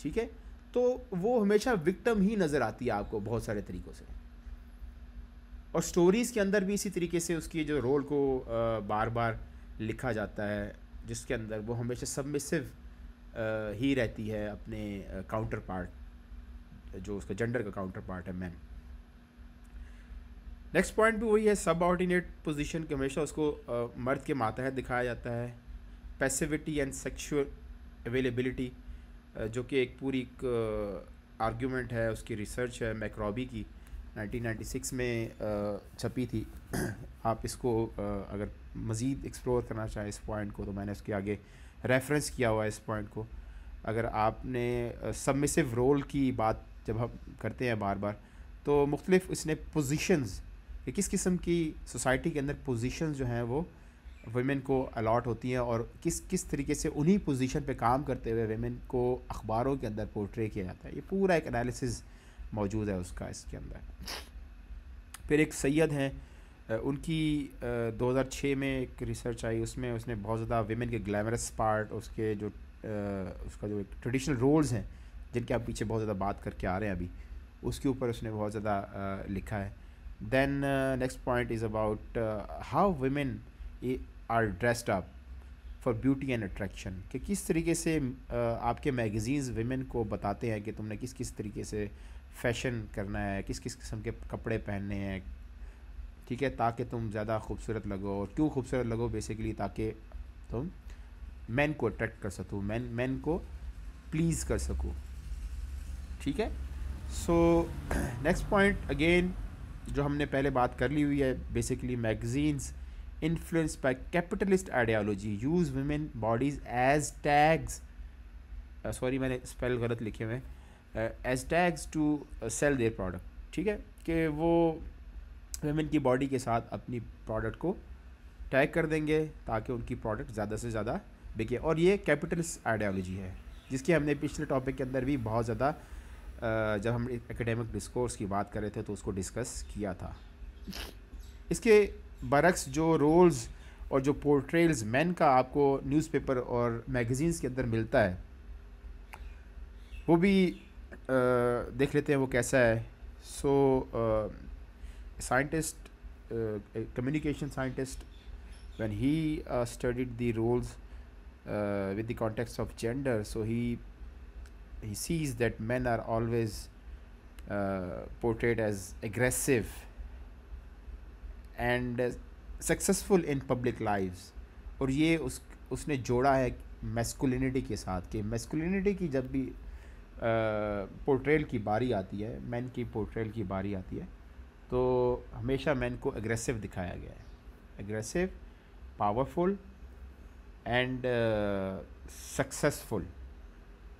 ठीक है तो वो हमेशा विक्टम ही नज़र आती है आपको बहुत सारे तरीक़ों से और स्टोरीज़ के अंदर भी इसी तरीके से उसकी जो रोल को बार बार लिखा जाता है जिसके अंदर वो हमेशा सबमिसिव ही रहती है अपने काउंटर पार्ट जो उसका जेंडर का काउंटर पार्ट है मैन नेक्स्ट पॉइंट भी वही है सब ऑर्डिनेट पोजिशन के हमेशा उसको आ, मर्द के मातहत दिखाया जाता है पैसिविटी एंड सेक्शुअल अवेलेबिलिटी जो कि एक पूरी एक आर्ग्यूमेंट है उसकी रिसर्च है मैक्रॉबी की 1996 में छपी थी आप इसको अगर मज़ीद एक्सप्लोर करना चाहें इस पॉइंट को तो मैंने उसके आगे रेफरेंस किया हुआ है इस पॉइंट को अगर आपने सबमिसिव रोल की बात जब हम करते हैं बार बार तो मुख्तलिफ इसने पोजीशंस कि किस किस्म की सोसाइटी के अंदर पोजिशन जो हैं वो वेमेन को अलाट होती हैं और किस किस तरीके से उन्हीं पोजीशन पे काम करते हुए वेमेन को अखबारों के अंदर पोर्ट्रे किया जाता है ये पूरा एक एनालिसिस मौजूद है उसका इसके अंदर फिर एक सैयद हैं उनकी 2006 में एक रिसर्च आई उसमें उसने बहुत ज़्यादा वेमेन के ग्लैमरस पार्ट उसके जो उसका जो एक ट्रेडिशनल रोल्स हैं जिनके आप पीछे बहुत ज़्यादा बात करके आ रहे हैं अभी उसके ऊपर उसने बहुत ज़्यादा लिखा है then next point is about how women are dressed up for beauty and attraction कि किस तरीके से uh, आपके मैगज़ीन्स वेमेन को बताते हैं कि तुमने किस किस तरीके से फैशन करना है किस किस किस्म के कपड़े पहनने हैं ठीक है ताकि तुम ज़्यादा खूबसूरत लगो और क्यों खूबसूरत लगो बेसिकली ताकि तुम मैन को अट्रैक्ट कर सको मैन मैन को प्लीज़ कर सको ठीक है सो नेक्स्ट पॉइंट अगेन जो हमने पहले बात कर ली हुई है basically magazines influence by capitalist ideology use women bodies as tags sorry मैंने स्पेल गलत लिखे हुए as tags to sell their product ठीक है कि वो वेमेन की बॉडी के साथ अपनी प्रोडक्ट को टैग कर देंगे ताकि उनकी प्रोडक्ट ज़्यादा से ज़्यादा बिके और ये कैपिटलिस्ट आइडियालॉजी है जिसकी हमने पिछले टॉपिक के अंदर भी बहुत ज़्यादा जब हम एकेडमिक डिस्कोर्स की बात कर रहे थे तो उसको डिस्कस किया था इसके बरक्स जो रोल्स और जो पोर्ट्रेल्स मैन का आपको न्यूज़पेपर और मैगज़ीन्स के अंदर मिलता है वो भी आ, देख लेते हैं वो कैसा है so scientist communication scientist when he studied the roles with the context of gender so he he sees that men are always uh, portrayed as aggressive and successful in public life और ये उस उसने जोड़ा है masculinity के साथ कि masculinity की जब भी पोर्ट्रेल uh, की बारी आती है मैन की पोर्ट्रेल की बारी आती है तो हमेशा मैन को एग्रेसिव दिखाया गया है एग्रेसिव पावरफुल एंड सक्सेसफुल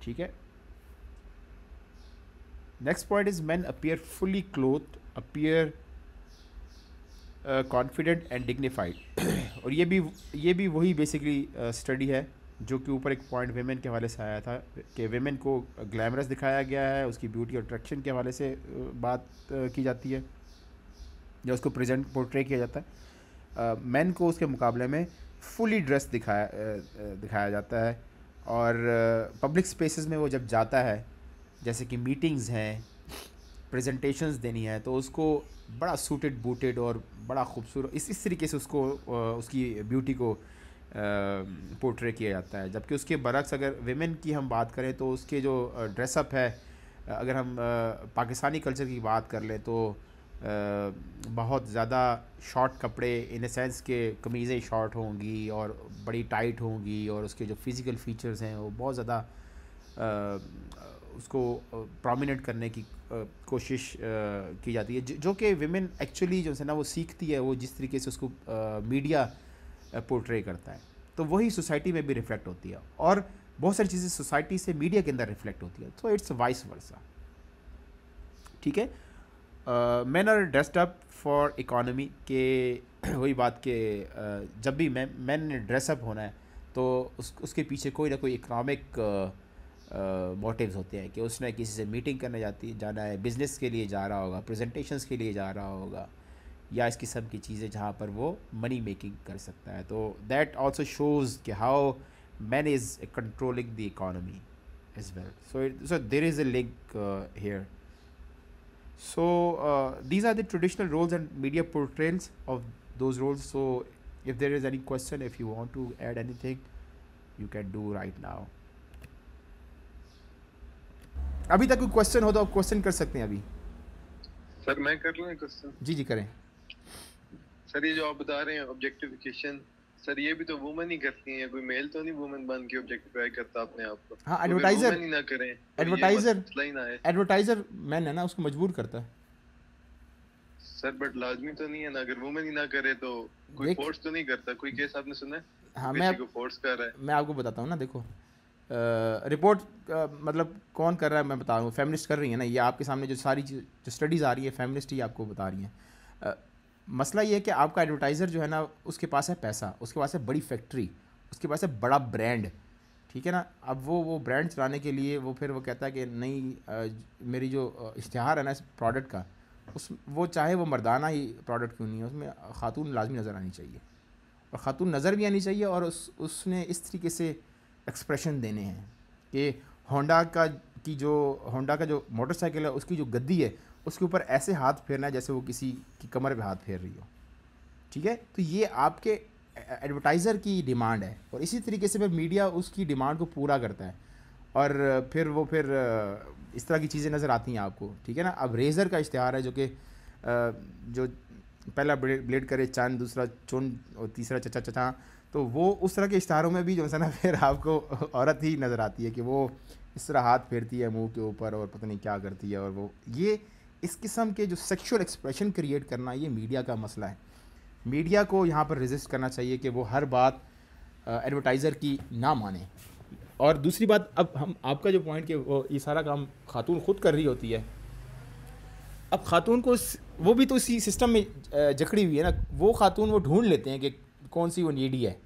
ठीक है Next point is men appear fully clothed, appear confident and dignified और ये भी ये भी वही बेसिकली स्टडी uh, है जो कि ऊपर एक पॉइंट वेमेन के हवाले से आया था कि वेमेन को ग्लैमरस दिखाया गया है उसकी ब्यूटी और अट्रैक्शन के हवाले से uh, बात uh, की जाती है या उसको प्रेजेंट पोर्ट्रे किया जाता है मैन uh, को उसके मुकाबले में फुली ड्रेस दिखाया uh, uh, दिखाया जाता है और पब्लिक स्पेसेस में वो जब जाता है जैसे कि मीटिंग्स हैं प्रेजेंटेशंस देनी है तो उसको बड़ा सूटेड बूटेड और बड़ा खूबसूरत इस इस तरीके से उसको उसकी ब्यूटी को पोर्ट्रे किया जाता है जबकि उसके बरक्स अगर वेमेन की हम बात करें तो उसके जो ड्रेसअप है अगर हम पाकिस्तानी कल्चर की बात कर लें तो बहुत ज़्यादा शॉर्ट कपड़े इन द सेंस के कमीज़ें शॉर्ट होंगी और बड़ी टाइट होंगी और उसके जो फिज़िकल फीचर्स हैं वो बहुत ज़्यादा उसको प्रोमिनेट करने की कोशिश की जाती है जो कि विमेन एक्चुअली जो है ना वो सीखती है वो जिस तरीके से उसको मीडिया पोर्ट्रे करता है तो वही सोसाइटी में भी रिफ्लेक्ट होती है और बहुत सारी चीज़ें सोसाइटी से मीडिया के अंदर रिफ्लेक्ट होती है सो इट्स वाइस वर्सा ठीक है man are dressed up for economy के वही बात के जब भी मैं मैन ड्रेसअप होना है तो उस उसके पीछे कोई ना कोई इकनॉमिक मोटिव्स होते हैं कि उसने किसी से मीटिंग करने जाती जाना है बिज़नेस के लिए जा रहा होगा प्रेजेंटेशंस के लिए जा रहा होगा या इस किस्म की चीज़ें जहाँ पर वो मनी मेकिंग कर सकता है तो दैट ऑल्सो शोज़ कि how man is controlling the economy as well so so there is a link here so these are the traditional roles and media portrayals of those roles so if there is any question if you want to add anything you can do right now अभी तक कोई question हो तो आप question कर सकते हैं अभी सर मैं कर लूँ क्वेश्चन जी जी करें सर ये जो आप बता रहे हैं ऑब्जेक्टिफिकेशन सर ये भी तो वुमेन ही करती हैं कोई मेल तो नहीं वुमेन बन के ऑब्जेक्टिफाई करता अपने आप को हाँ एडवर्टाइजर तो ना करें एडवर्टाइजर एडवर्टाइजर मैन है ना उसको मजबूर करता है सर बट लाजमी तो नहीं है ना अगर वुमेन ही ना करे तो कोई फोर्स तो नहीं करता कोई केस आपने सुना है हाँ मैं, फोर्स कर रहा है मैं आपको बताता हूँ ना देखो रिपोर्ट मतलब कौन कर रहा है मैं बता रहा हूँ फेमिनिस्ट कर रही है ना ये आपके सामने जो सारी जो स्टडीज़ आ रही है फेमिनिस्ट ही आपको बता रही हैं मसला ये है कि आपका एडवर्टाइज़र जो है ना उसके पास है पैसा उसके पास है बड़ी फैक्ट्री उसके पास है बड़ा ब्रांड ठीक है ना अब वो वो ब्रांड चलाने के लिए वो फिर वो कहता है कि नहीं आ, मेरी जो इश्तहार है ना इस प्रोडक्ट का उस वो चाहे वो मर्दाना ही प्रोडक्ट क्यों नहीं है उसमें खातून लाजमी नज़र आनी चाहिए और ख़ातून नज़र भी आनी चाहिए और उस उसने इस तरीके से एक्सप्रेशन देने हैं कि होंडा का की जो होंडा का जो मोटरसाइकिल है उसकी जो गद्दी है उसके ऊपर ऐसे हाथ फेरना है जैसे वो किसी की कमर पे हाथ फेर रही हो ठीक है तो ये आपके एडवर्टाइज़र की डिमांड है और इसी तरीके से फिर मीडिया उसकी डिमांड को पूरा करता है और फिर वो फिर इस तरह की चीज़ें नज़र आती हैं आपको ठीक है ना अब रेज़र का इश्तहार है जो कि जो पहला ब्लेड करे चांद दूसरा चुन और तीसरा चचा चचा तो वो उस तरह के इशारों में भी जो है ना फिर आपको औरत ही नज़र आती है कि वो इस तरह हाथ फेरती है मुंह के ऊपर और पता नहीं क्या करती है और वो ये इस किस्म के जो सेक्सुअल एक्सप्रेशन क्रिएट करना ये मीडिया का मसला है मीडिया को यहाँ पर रजिस्ट करना चाहिए कि वो हर बात एडवर्टाइज़र की ना माने और दूसरी बात अब हम आपका जो पॉइंट कि वो ये सारा काम खातून खुद कर रही होती है अब खातून को वो भी तो इसी सिस्टम में जकड़ी हुई है ना वो खातून वो ढूंढ लेते हैं कि कौन सी वो नीडी है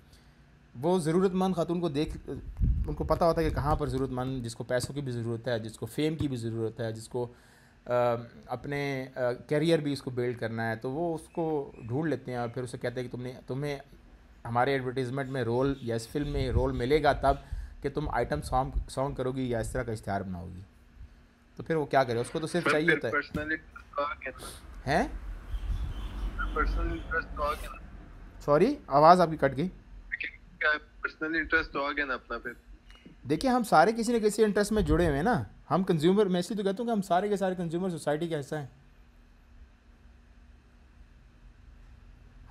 वो ज़रूरतमंद खातून को देख उनको पता होता है कि कहाँ पर ज़रूरतमंद जिसको पैसों की भी ज़रूरत है जिसको फेम की भी ज़रूरत है जिसको आ, अपने करियर भी उसको बिल्ड करना है तो वो उसको ढूंढ लेते हैं और फिर उसे कहते हैं कि तुमने तुम्हें हमारे एडवर्टीज़मेंट में रोल या इस फिल्म में रोल मिलेगा तब कि तुम आइटम सॉन्ग सॉन्ग करोगी या इस तरह का इश्तहार बनाओगी तो फिर वो क्या करे उसको तो सिर्फ चाहिए होता है हैं सॉरी आवाज़ आपकी कट गई क्या पर्सनल इंटरेस्ट तो आ गया ना अपना फिर देखिए हम सारे किसी न किसी इंटरेस्ट में जुड़े हुए हैं ना हम कंज्यूमर मैं इसलिए तो कहता हूँ कि हम सारे के सारे कंज्यूमर सोसाइटी का हिस्सा हैं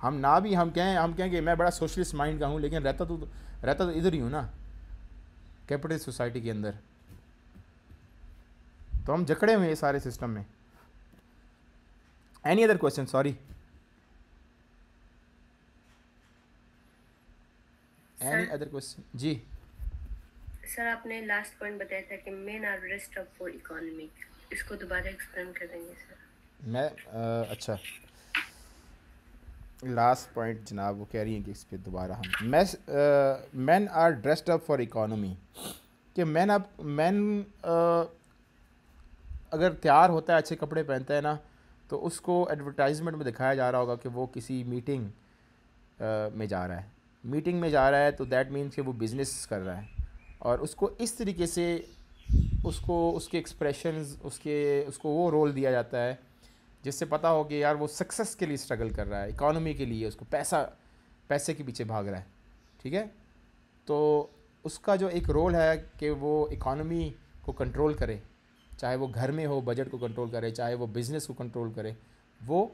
हम ना भी हम कहें हम कहें कि मैं बड़ा सोशलिस्ट माइंड का हूँ लेकिन रहता तो रहता तो इधर ही हूँ ना कैपिटलिस्ट सोसाइटी के अंदर तो हम जकड़े हुए हैं सारे सिस्टम में any other question sorry any other question जी सर आपने लास्ट पॉइंट बताया था कि men are risk of for economic इसको दोबारा एक्सप्लेन कर देंगे सर मैं आ, अच्छा लास्ट पॉइंट जनाब वो कह रही हैं कि इस पर दोबारा हम मैं man are dressed up for economy कि मैन अब मैन अगर तैयार होता है अच्छे कपड़े पहनता है ना तो उसको एडवर्टाइजमेंट में दिखाया जा रहा होगा कि वो किसी मीटिंग uh, में जा रहा है मीटिंग में जा रहा है तो दैट मीन्स कि वो बिज़नेस कर रहा है और उसको इस तरीके से उसको उसके एक्सप्रेशन उसके उसको वो रोल दिया जाता है जिससे पता हो कि यार वो सक्सेस के लिए स्ट्रगल कर रहा है इकोनॉमी के लिए उसको पैसा पैसे के पीछे भाग रहा है ठीक है तो उसका जो एक रोल है कि वो इकॉनमी को कंट्रोल करे चाहे वो घर में हो बजट को कंट्रोल करे चाहे वो बिज़नेस को कंट्रोल करे वो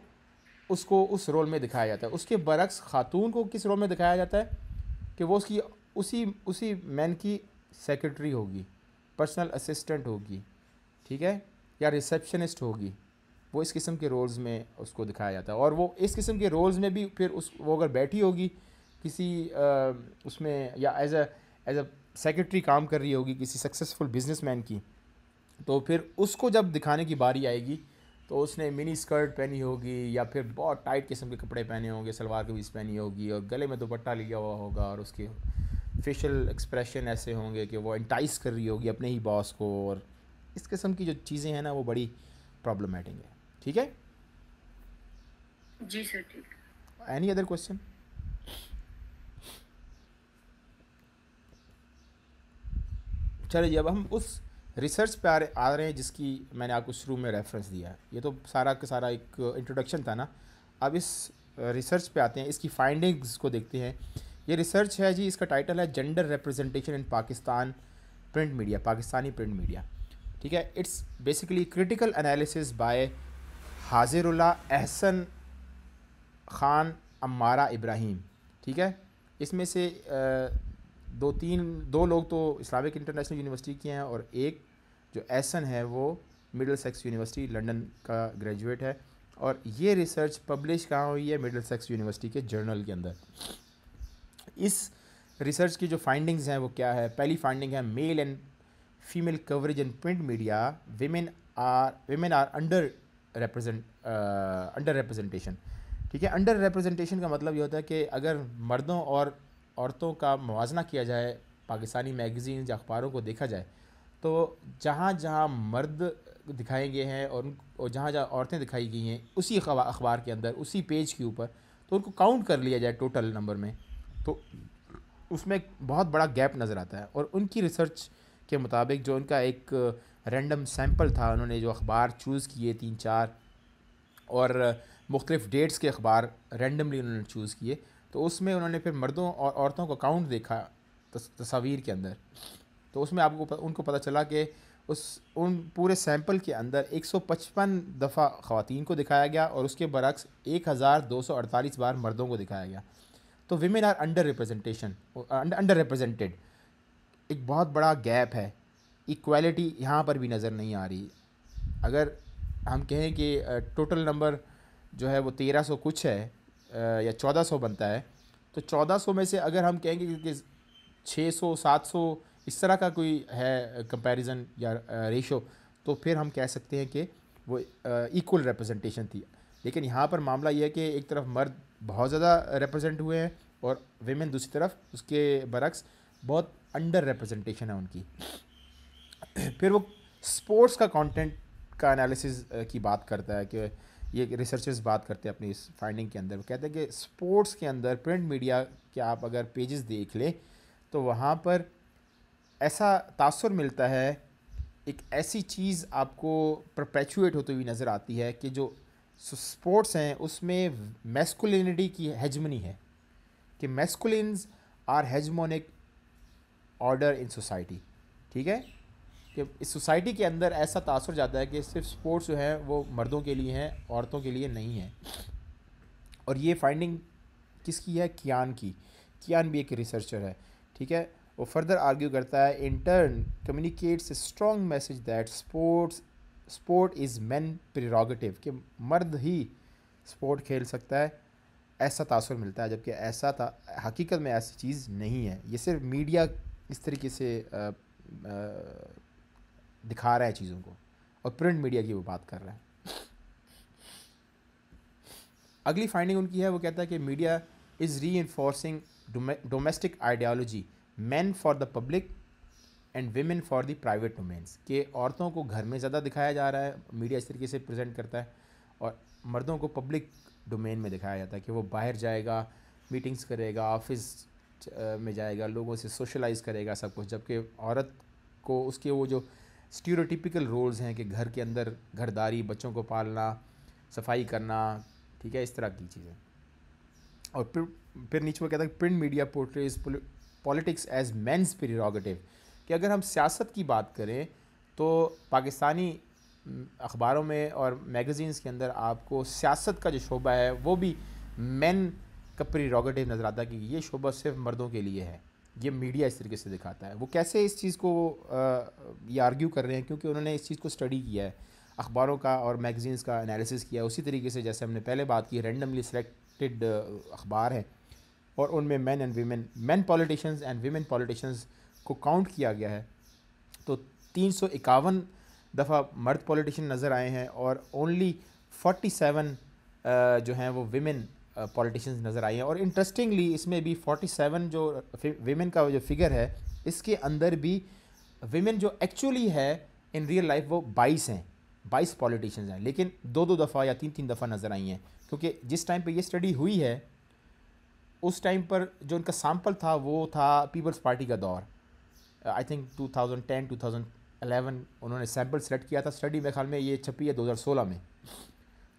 उसको उस रोल में दिखाया जाता है उसके बरक्स खातून को किस रोल में दिखाया जाता है कि वो उसकी उसी उसी मैन की सेक्रेटरी होगी पर्सनल असिस्टेंट होगी ठीक है या रिसेप्शनिस्ट होगी वो इस किस्म के रोल्स में उसको दिखाया जाता है और वो इस किस्म के रोल्स में भी फिर उस वो अगर बैठी होगी किसी आ, उसमें या as a as a secretary काम कर रही होगी किसी सक्सेसफुल बिजनेसमैन की तो फिर उसको जब दिखाने की बारी आएगी तो उसने मिनी स्कर्ट पहनी होगी या फिर बहुत टाइट किस्म के कपड़े पहने होंगे सलवार कमीज पहनी होगी और गले में दुपट्टा लिया हुआ होगा और उसके फेशियल एक्सप्रेशन ऐसे होंगे कि वो इंटाइस कर रही होगी अपने ही बॉस को और इस किस्म की जो चीज़ें हैं ना वो बड़ी प्रॉब्लमेटिक है ठीक है जी सर ठीक एनी अदर क्वेश्चन चलिए जब हम उस रिसर्च पे आ रहे आ रहे हैं जिसकी मैंने आपको शुरू में रेफरेंस दिया है ये तो सारा का सारा एक इंट्रोडक्शन था ना अब इस रिसर्च पे आते हैं इसकी फाइंडिंग्स को देखते हैं ये रिसर्च है जी इसका टाइटल है gender representation in Pakistan print media Pakistani print media ठीक है it's basically critical analysis by Hazirullah Ehsan Khan Ammara Ibrahim ठीक है इसमें से दो तीन दो लोग तो इस्लामिक इंटरनेशनल यूनिवर्सिटी के हैं और एक जो एसन है वो मिडल सेक्स यूनिवर्सिटी लंदन का ग्रेजुएट है और ये रिसर्च पब्लिश कहाँ हुई है मिडल सेक्स यूनिवर्सिटी के जर्नल के अंदर इस रिसर्च की जो फाइंडिंग्स हैं वो क्या है पहली फाइंडिंग है male and female coverage in print media women are women are under represent under representation ठीक है अंडर रिप्रेजेंटेशन का मतलब ये होता है कि अगर मर्दों और औरतों का मुवजना किया जाए पाकिस्तानी मैगज़ीन या अखबारों को देखा जाए तो जहाँ जहाँ मर्द दिखाए गए हैं और उन जहाँ जहाँ औरतें दिखाई गई हैं उसी अखबार के अंदर उसी पेज के ऊपर तो उनको काउंट कर लिया जाए टोटल नंबर में तो उसमें बहुत बड़ा गैप नज़र आता है और उनकी रिसर्च के मुताबिक जो उनका एक रैंडम सैम्पल था उन्होंने जो अखबार चूज़ किए तीन चार और मुख्तलिफ़ डेट्स के अखबार रैंडमली उन्होंने चूज़ किए तो उसमें उन्होंने फिर मर्दों और औरतों का काउंट देखा तस्वीर के अंदर तो उसमें आपको उनको पता चला कि उस उन पूरे सैंपल के अंदर 155 दफ़ा ख़वान को दिखाया गया और उसके बरक्स 1248 बार मर्दों को दिखाया गया तो women are under representation under represented एक बहुत बड़ा गैप है इक्वालिटी यहाँ पर भी नज़र नहीं आ रही अगर हम कहें कि टोटल नंबर जो है वो तेरह सौ कुछ है या चौदह सौ बनता है तो चौदह सौ में से अगर हम कहेंगे कि छः सौ सात सौ इस तरह का कोई है कंपैरिजन या रेशो तो फिर हम कह सकते हैं कि वो इक्वल रिप्रेजेंटेशन थी लेकिन यहाँ पर मामला यह है कि एक तरफ मर्द बहुत ज़्यादा रिप्रेजेंट हुए हैं और वेमेन दूसरी तरफ उसके बरक्स बहुत अंडर रिप्रेजेंटेशन है उनकी फिर वो स्पोर्ट्स का कंटेंट का एनालिसिस की बात करता है कि ये रिसर्चर्स बात करते हैं अपनी इस फाइंडिंग के अंदर वो कहते हैं कि स्पोर्ट्स के अंदर प्रिंट मीडिया के आप अगर पेजेस देख लें तो वहाँ पर ऐसा तासर मिलता है एक ऐसी चीज़ आपको प्रपैचुएट होती हुई नज़र आती है कि जो स्पोर्ट्स हैं उसमें मेस्कुलिनिटी की हेजमनी है कि masculines are hegemonic order in society ठीक है कि इस सोसाइटी के अंदर ऐसा तासर जाता है कि सिर्फ स्पोर्ट्स जो हैं वो मर्दों के लिए हैं औरतों के लिए नहीं है और ये फाइंडिंग किसकी है कियान की कियान भी एक रिसर्चर है ठीक है वो फर्दर आर्ग्यू करता है in turn communicates strong message that sports sport is man prerogative कि मर्द ही स्पोर्ट खेल सकता है ऐसा तासर मिलता है जबकि ऐसा था हकीकत में ऐसी चीज़ नहीं है ये सिर्फ मीडिया इस तरीके से आ, आ, दिखा रहा है चीज़ों को और प्रिंट मीडिया की वो बात कर रहा है अगली फाइंडिंग उनकी है वो कहता है कि media is reinforcing domestic ideology man for the public and women for the private women's के औरतों को घर में ज़्यादा दिखाया जा रहा है मीडिया इस तरीके से प्रेजेंट करता है और मर्दों को पब्लिक डोमेन में दिखाया जाता है कि वो बाहर जाएगा मीटिंग्स करेगा ऑफिस में जाएगा लोगों से सोशलाइज़ करेगा सब कुछ जबकि औरत को उसके वो जो स्टीरियोटिपिकल रोल्स हैं कि घर के अंदर घरदारी बच्चों को पालना सफाई करना ठीक है इस तरह की चीज़ें और फिर फिर नीचे वो कहता है print media portrays politics as man's prerogative कि अगर हम सियासत की बात करें तो पाकिस्तानी अखबारों में और मैगज़ीन्स के अंदर आपको सियासत का जो शोबा है वो भी मैन का प्रिरोगेटिव नज़र आता है कि ये शोबा सिर्फ मर्दों के लिए है ये मीडिया इस तरीके से दिखाता है वो कैसे इस चीज़ को ये आर्ग्यू कर रहे हैं क्योंकि उन्होंने इस चीज़ को स्टडी किया है अखबारों का और मैगज़ीन्स का एनालिसिस किया है उसी तरीके से जैसे हमने पहले बात की रेंडमली सिलेक्टेड अखबार हैं और उनमें man and women man politicians and women politicians को काउंट किया गया है तो तीन दफ़ा मर्द पॉलिटिशन नज़र आए हैं और ओनली 47 जो हैं वो विमेन पॉलिटिशियंस नज़र आई हैं और इंटरेस्टिंगली इसमें भी 47 जो वेमेन का जो फिगर है इसके अंदर भी वेमेन जो एक्चुअली है इन रियल लाइफ वो बाईस हैं बाईस पॉलिटिशियंस हैं लेकिन दो दो दफ़ा या तीन तीन दफ़ा नज़र आई हैं क्योंकि जिस टाइम पे ये स्टडी हुई है उस टाइम पर जो उनका सैम्पल था वो था पीपल्स पार्टी का दौर आई थिंक 2010 2011 उन्होंने सैम्पल सेलेक्ट किया था स्टडी मेरे ख्याल में ये छपी है 2016 में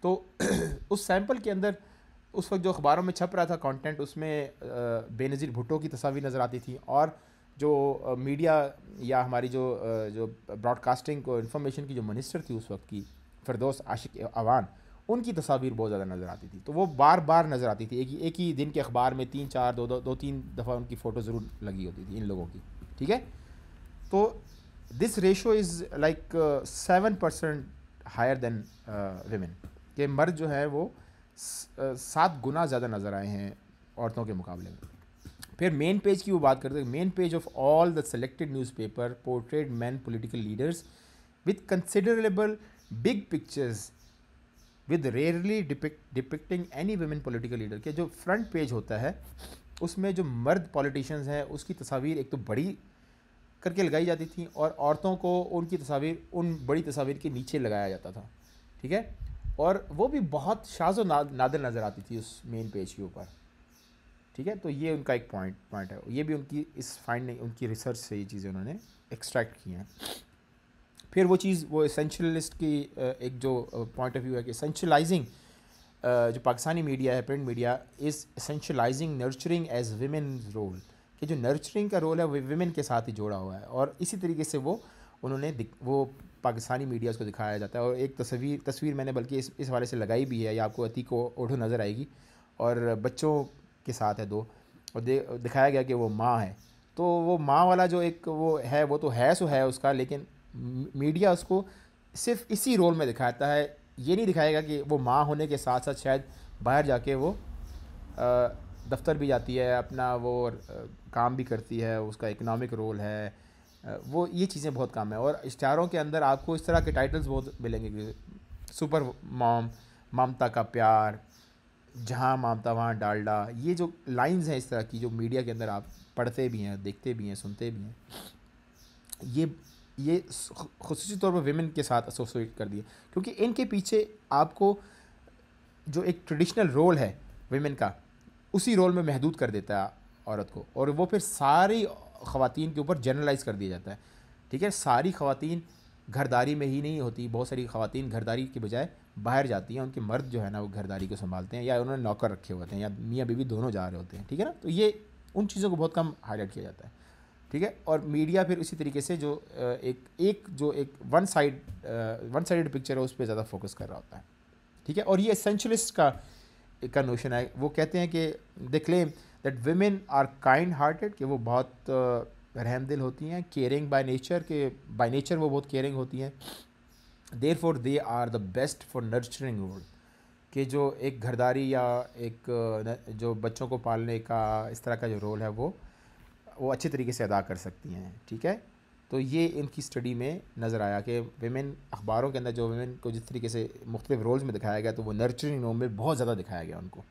तो उस सैम्पल के अंदर उस वक्त जो अखबारों में छप रहा था कंटेंट उसमें बेनज़ीर भुट्टो की तस्वीर नज़र आती थी और जो मीडिया या हमारी जो जो ब्रॉडकास्टिंग को इन्फॉर्मेशन की जो मिनिस्टर थी उस वक्त की फिरदोस आशिक अवान उनकी तस्वीर बहुत ज़्यादा नज़र आती थी तो वो बार बार नज़र आती थी एक ही एक ही दिन के अखबार में तीन चार दो दो, दो तीन दफ़ा उनकी फ़ोटो ज़रूर लगी होती थी इन लोगों की ठीक है तो this ratio is like seven percent higher than women के मर्द जो है वो सात गुना ज़्यादा नज़र आए हैं औरतों के मुकाबले में फिर मेन पेज की वो बात करते हैं main page of all the selected newspaper portrait man political leaders with considerable big pictures with rarely depicting any women political leader के जो फ्रंट पेज होता है उसमें जो मर्द पॉलिटिशियंस हैं उसकी तस्वीर एक तो बड़ी करके लगाई जाती थी और औरतों को उनकी तस्वीर उन बड़ी तस्वीर के नीचे लगाया जाता था ठीक है और वो भी बहुत शाज नादर नज़र आती थी उस मेन पेज के ऊपर ठीक है तो ये उनका एक पॉइंट पॉइंट है ये भी उनकी इस फाइंडिंग उनकी रिसर्च से ये चीज़ें उन्होंने एक्सट्रैक्ट की हैं फिर वो चीज़ वो इसेंशलिस्ट की एक जो पॉइंट ऑफ व्यू है कि इसेंशलाइजिंग जो पाकिस्तानी मीडिया है print media is essentialising nurturing as women role कि जो नर्चरिंग का रोल है वो विमेन के साथ ही जोड़ा हुआ है और इसी तरीके से वो उन्होंने वो पाकिस्तानी मीडिया उसको दिखाया जाता है और एक तस्वीर तस्वीर मैंने बल्कि इस इस हवाले से लगाई भी है या आपको अतीक ओढ़ो नज़र आएगी और बच्चों के साथ है दो और दे दिखाया गया कि वो माँ है तो वो माँ वाला जो एक वो है वो तो है सो है उसका लेकिन मीडिया उसको सिर्फ इसी रोल में दिखाता है ये नहीं दिखाएगा कि वो माँ होने के साथ साथ शायद बाहर जाके वो दफ्तर भी जाती है अपना वो काम भी करती है उसका इकनॉमिक रोल है वो ये चीज़ें बहुत काम है और इश्तारों के अंदर आपको इस तरह के टाइटल्स बहुत मिलेंगे सुपर मॉम ममता का प्यार जहाँ मामता वहाँ डालडा ये जो लाइंस हैं इस तरह की जो मीडिया के अंदर आप पढ़ते भी हैं देखते भी हैं सुनते भी हैं ये ये खसूस तौर पर वेमेन के साथ एसोसिएट कर दिए क्योंकि इनके पीछे आपको जो एक ट्रेडिशनल रोल है वेमेन का उसी रोल में महदूद कर देता है औरत को और वो फिर सारी ख़वान के ऊपर जनरलाइज़ कर दिया जाता है ठीक है सारी ख़वान घरदारी में ही नहीं होती बहुत सारी ख़वान घरदारी के बजाय बाहर जाती हैं उनके मर्द जो है ना वो घरदारी को संभालते हैं या उन्होंने नौकर रखे होते हैं या मियाँ बीवी दोनों जा रहे होते हैं ठीक है ना तो ये उन चीज़ों को बहुत कम हाईलाइट किया जाता है ठीक है और मीडिया फिर इसी तरीके से जो एक एक जो एक one side one side picture है उस पर ज़्यादा फोकस कर रहा होता है ठीक है और ये एसेंशलिस्ट का का नोशन है वो कहते हैं कि the claim that women are kind hearted कि वो बहुत रहम दिल होती हैं केयरिंग बाई नेचर के बाई नेचर वो बहुत केयरिंग होती हैं therefore they are the best for nurturing role कि जो एक घरदारी या एक जो बच्चों को पालने का इस तरह का जो रोल है वो वो अच्छे तरीके से अदा कर सकती हैं ठीक है तो ये इनकी स्टडी में नज़र आया कि वेमेन अखबारों के अंदर जो वेमेन को जिस तरीके से मुख्तलिफ रोल्स में दिखाया गया तो वो नर्चरिंग रोल में बहुत ज़्यादा दिखाया गया उनको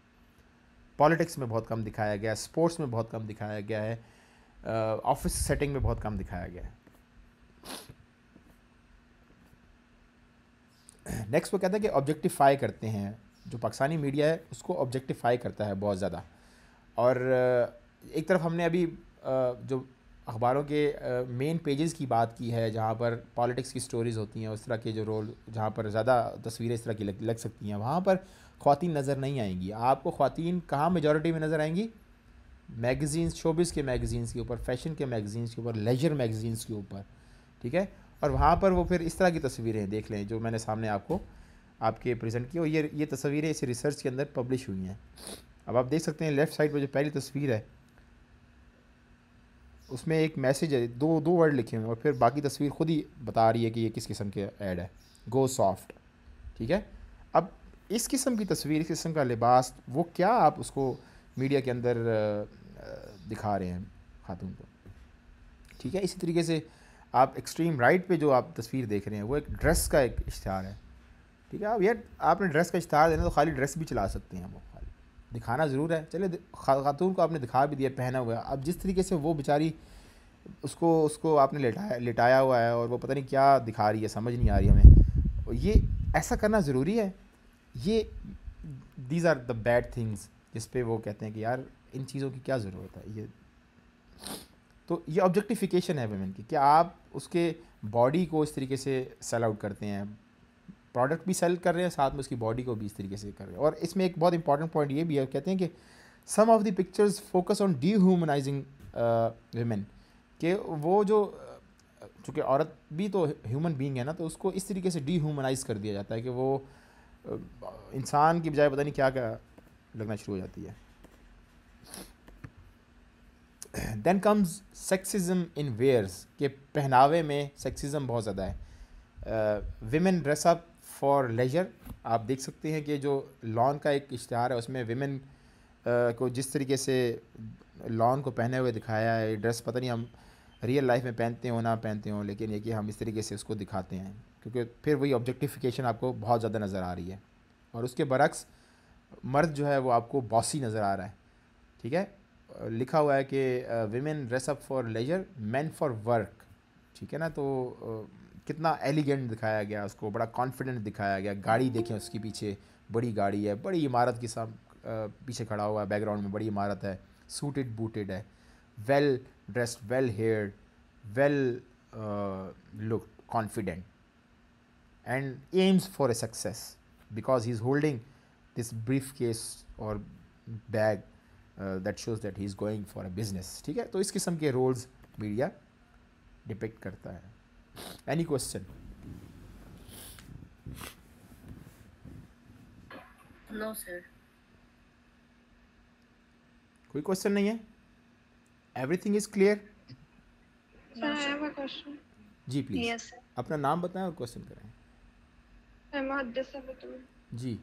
पॉलिटिक्स में बहुत कम दिखाया गया है स्पोर्ट्स में बहुत कम दिखाया गया है ऑफिस सेटिंग में बहुत कम दिखाया गया है नेक्स्ट वो कहता है कि ऑब्जेक्टिफाई करते हैं जो पाकिस्तानी मीडिया है उसको ऑब्जेक्टिफाई करता है बहुत ज़्यादा और एक तरफ हमने अभी जो अखबारों के मेन पेजेस की बात की है जहाँ पर पॉलिटिक्स की स्टोरीज़ होती हैं उस तरह के जो रोल जहाँ पर ज़्यादा तस्वीरें इस तरह की लग, लग सकती हैं वहाँ पर खातन नज़र नहीं आएंगी आपको खातन कहाँ मेजॉरिटी में नज़र आएंगी मैगज़ीन्स शोबिस के मैगज़ीन्स के ऊपर फैशन के मैगज़ीन्स के ऊपर लेजर मैगज़ीन्स के ऊपर ठीक है और वहाँ पर वो फिर इस तरह की तस्वीरें देख लें जो मैंने सामने आपको आपके प्रेजेंट की और ये ये तस्वीरें इस रिसर्च के अंदर पब्लिश हुई हैं अब आप देख सकते हैं लेफ़्ट साइड पर जो पहली तस्वीर है उसमें एक मैसेज है दो दो वर्ड लिखे हुए हैं और फिर बाकी तस्वीर खुद ही बता रही है कि ये किस किस्म के ऐड है गो सॉफ्ट ठीक है अब इस किस्म की तस्वीर इस किस्म का लिबास वो क्या आप उसको मीडिया के अंदर दिखा रहे हैं खातून को ठीक है इसी तरीके से आप एक्सट्रीम राइट पे जो आप तस्वीर देख रहे हैं वो एक ड्रेस का एक इश्तहार है ठीक है अब यार आपने ड्रेस का इश्तहार देना तो खाली ड्रेस भी चला सकते हैं वो खाली दिखाना ज़रूर है चले खातून को आपने दिखा भी दिया पहना हुआ अब जिस तरीके से वो बेचारी उसको उसको आपने लेटाया लेटाया हुआ है और वो पता नहीं क्या दिखा रही है समझ नहीं आ रही हमें ये ऐसा करना ज़रूरी है ये these are the bad things जिस पे वो कहते हैं कि यार इन चीज़ों की क्या ज़रूरत है ये तो ये ऑब्जेक्टिफिकेशन है वेमेन की क्या आप उसके बॉडी को इस तरीके से सेल आउट करते हैं प्रोडक्ट भी सेल कर रहे हैं साथ में उसकी बॉडी को भी इस तरीके से कर रहे हैं और इसमें एक बहुत इंपॉर्टेंट पॉइंट ये भी है कहते हैं कि some of the pictures focus on dehumanising women के वो जो चूँकि औरत भी तो ह्यूमन बींग है ना तो उसको इस तरीके से डीह्यूमनाइज कर दिया जाता है कि वो इंसान की बजाय पता नहीं क्या क्या लगना शुरू हो जाती है then comes sexism in wears के पहनावे में सेक्सिज़म बहुत ज़्यादा है women dress up for leisure आप देख सकते हैं कि जो लॉन का एक इश्तहार है उसमें वेमेन uh, को जिस तरीके से लॉन को पहने हुए दिखाया है ड्रेस पता नहीं हम रियल लाइफ में पहनते हो ना पहनते हो लेकिन ये कि हम इस तरीके से उसको दिखाते हैं क्योंकि फिर वही ऑब्जेक्टिफिकेशन आपको बहुत ज़्यादा नज़र आ रही है और उसके बरक्स मर्द जो है वो आपको बॉसी नज़र आ रहा है ठीक है लिखा हुआ है कि women dress up for leisure man for work ठीक है ना तो कितना एलिगेंट दिखाया गया उसको बड़ा कॉन्फिडेंट दिखाया गया गाड़ी देखें उसके पीछे बड़ी गाड़ी है बड़ी इमारत के साथ पीछे खड़ा हुआ है बैकग्राउंड में बड़ी इमारत है सूटेड बूटेड है well dressed well haired well look confident and aims for a success because he's holding this briefcase और bag that shows that he is going for a business ठीक है तो इस किस्म के रोल्स मीडिया डिपेक्ट करता है एनी क्वेश्चन कोई क्वेश्चन नहीं है एवरीथिंग इज क्लियर जी प्लीज अपना नाम बताएं और क्वेश्चन करें तो जी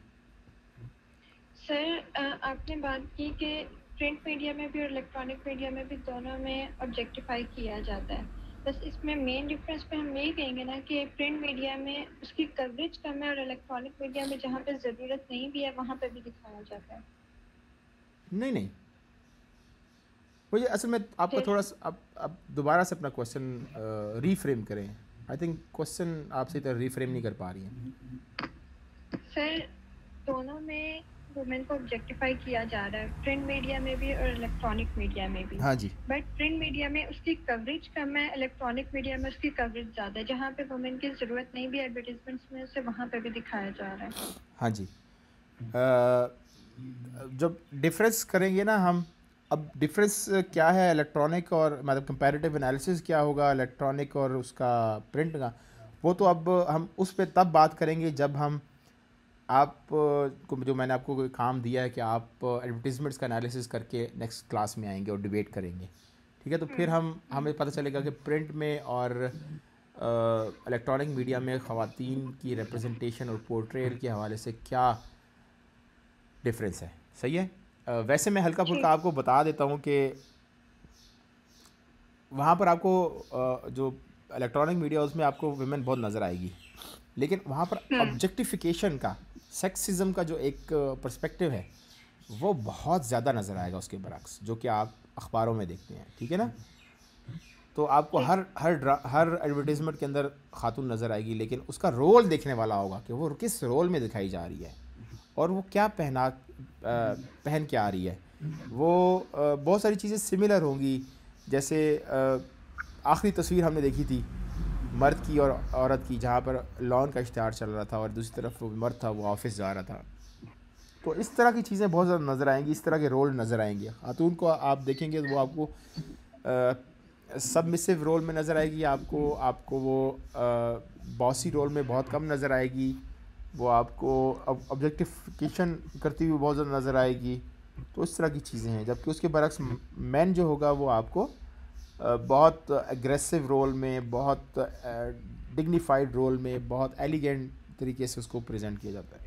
सर आपने बात की कि प्रिंट मीडिया में भी और इलेक्ट्रॉनिक मीडिया में भी दोनों में ऑब्जेक्टिफाई किया जाता है बस इसमें मेन डिफरेंस पे हम यही कहेंगे ना कि प्रिंट मीडिया में उसकी कवरेज कम है और इलेक्ट्रॉनिक मीडिया में जहाँ पे ज़रूरत नहीं भी है वहाँ पे भी दिखाया जाता है नहीं नहीं मुझे असल में आपको थोड़ा सा आप, आप दोबारा से अपना क्वेश्चन रीफ्रेम करें आई थिंक क्वेश्चन आप सही तरह रिफ्रेम नहीं कर पा रही हैं सर दोनों में वुमेन को ऑब्जेक्टिफाई किया जा रहा है प्रिंट मीडिया में भी और इलेक्ट्रॉनिक मीडिया में भी हाँ जी बट प्रिंट मीडिया में उसकी कवरेज कम है इलेक्ट्रॉनिक मीडिया में उसकी कवरेज ज़्यादा है जहाँ पे वुमेन की ज़रूरत नहीं भी एडवर्टीजमेंट्स में उसे वहाँ पे भी दिखाया जा रहा है हाँ जी आ, जब डिफरेंस करेंगे ना हम अब डिफरेंस uh, क्या है इलेक्ट्रॉनिक और मतलब कंपेरेटिव एनालिसिस क्या होगा इलेक्ट्रॉनिक और उसका प्रिंट का वो तो अब हम उस पर तब बात करेंगे जब हम आप को uh, जो मैंने आपको कोई काम दिया है कि आप एडवर्टीजमेंट्स uh, का एनालिसिस करके नेक्स्ट क्लास में आएंगे और डिबेट करेंगे ठीक है तो फिर हम्म। हम हमें पता चलेगा कि प्रिंट में और इलेक्ट्रॉनिक मीडिया में ख़वान की रिप्रेजेंटेशन और पोर्ट्रेट के हवाले से क्या डिफरेंस है सही है वैसे मैं हल्का फुल्का आपको बता देता हूँ कि वहाँ पर आपको जो इलेक्ट्रॉनिक मीडिया उसमें आपको वुमेन बहुत नज़र आएगी लेकिन वहाँ पर ऑब्जेक्टिफिकेशन हम्म। का सेक्सिज्म का जो एक पर्सपेक्टिव है वो बहुत ज़्यादा नज़र आएगा उसके बरक्स जो कि आप अखबारों में देखते हैं ठीक है ना तो आपको हर हर हर एडवर्टीज़मेंट के अंदर खातून नज़र आएगी लेकिन उसका रोल देखने वाला होगा कि वो किस रोल में दिखाई जा रही है और वो क्या पहना पहन के आ रही है वो बहुत सारी चीज़ें सिमिलर होंगी जैसे आखिरी तस्वीर हमने देखी थी मर्द की और औरत की जहाँ पर लॉन का इश्तहार चल रहा था और दूसरी तरफ वो मर्द था वो ऑफिस जा रहा था तो इस तरह की चीज़ें बहुत ज़्यादा नज़र आएंगी इस तरह के रोल नज़र आएंगे खातून को आप देखेंगे तो वो आपको सबमिसिव रोल में नज़र आएगी आपको आपको वो बॉसी रोल में बहुत कम नज़र आएगी वो आपको ऑब्जेक्टिफिकेशन करती हुई बहुत ज़्यादा नज़र आएगी तो इस तरह की चीज़ें हैं जबकि उसके बरक्स मैन जो होगा वो आपको बहुत एग्रेसिव रोल में बहुत डिग्निफाइड रोल में बहुत एलिगेंट तरीके से उसको प्रेजेंट किया जाता है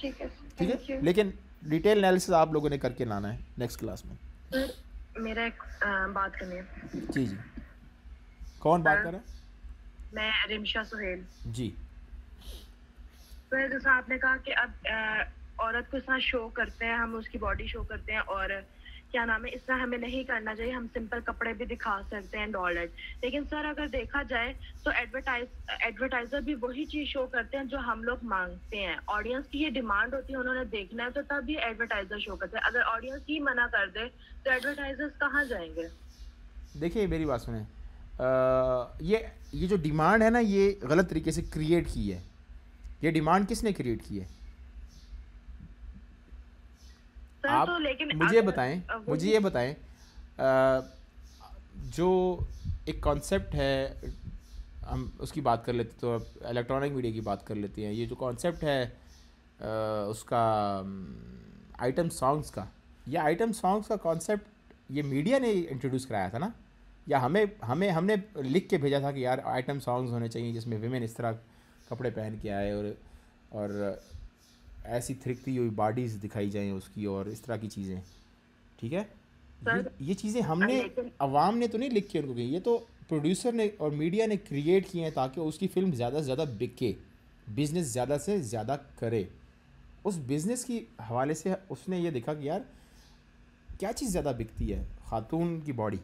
ठीक है ठीक है लेकिन डिटेल एनालिसिस आप लोगों ने करके लाना है नेक्स्ट क्लास में मेरा एक बात करनी है जी जी कौन बात कर रहा है मैं रिमशा सुहेल जी फिर जैसा आपने कहा कि अब औरत को इतना शो करते हैं हम उसकी बॉडी शो करते हैं और क्या नाम है तरह हमें नहीं करना चाहिए हम सिंपल कपड़े भी दिखा सकते हैं डॉलर लेकिन सर अगर देखा जाए तो एडवर्टाइज एडवर्टाइजर भी वही चीज शो करते हैं जो हम लोग मांगते हैं ऑडियंस की ये डिमांड होती है उन्होंने देखना है तो तब ये एडवर्टाइजर शो करते हैं अगर ऑडियंस ही मना कर दे तो एडवर्टाइजर्स कहाँ जाएंगे देखिए मेरी बात सुने आ, ये ये जो डिमांड है ना ये गलत तरीके से क्रिएट की है ये डिमांड किसने क्रिएट की है आप तो लेकिन मुझे बताएं मुझे ये बताएं जो एक कॉन्सेप्ट है हम उसकी बात कर लेते तो इलेक्ट्रॉनिक मीडिया की बात कर लेते हैं ये जो कॉन्सेप्ट है आ, उसका आइटम सॉन्ग्स का या आइटम सॉन्ग्स का कॉन्सेप्ट ये मीडिया ने इंट्रोड्यूस कराया था ना या हमें हमें हमने लिख के भेजा था कि यार आइटम सॉन्ग्स होने चाहिए जिसमें विमेन इस तरह कपड़े पहन के आए और और ऐसी थिरकती हुई बॉडीज़ दिखाई जाएं उसकी और इस तरह की चीज़ें ठीक है ये, ये चीज़ें हमने हाँ, अवाम ने तो नहीं लिख के उनको कही ये तो प्रोड्यूसर ने और मीडिया ने क्रिएट किए हैं ताकि उसकी फ़िल्म ज़्यादा से ज़्यादा बिके बिज़नेस ज़्यादा से ज़्यादा करे उस बिज़नेस की हवाले से उसने ये देखा कि यार क्या चीज़ ज़्यादा बिकती है खातून की बॉडी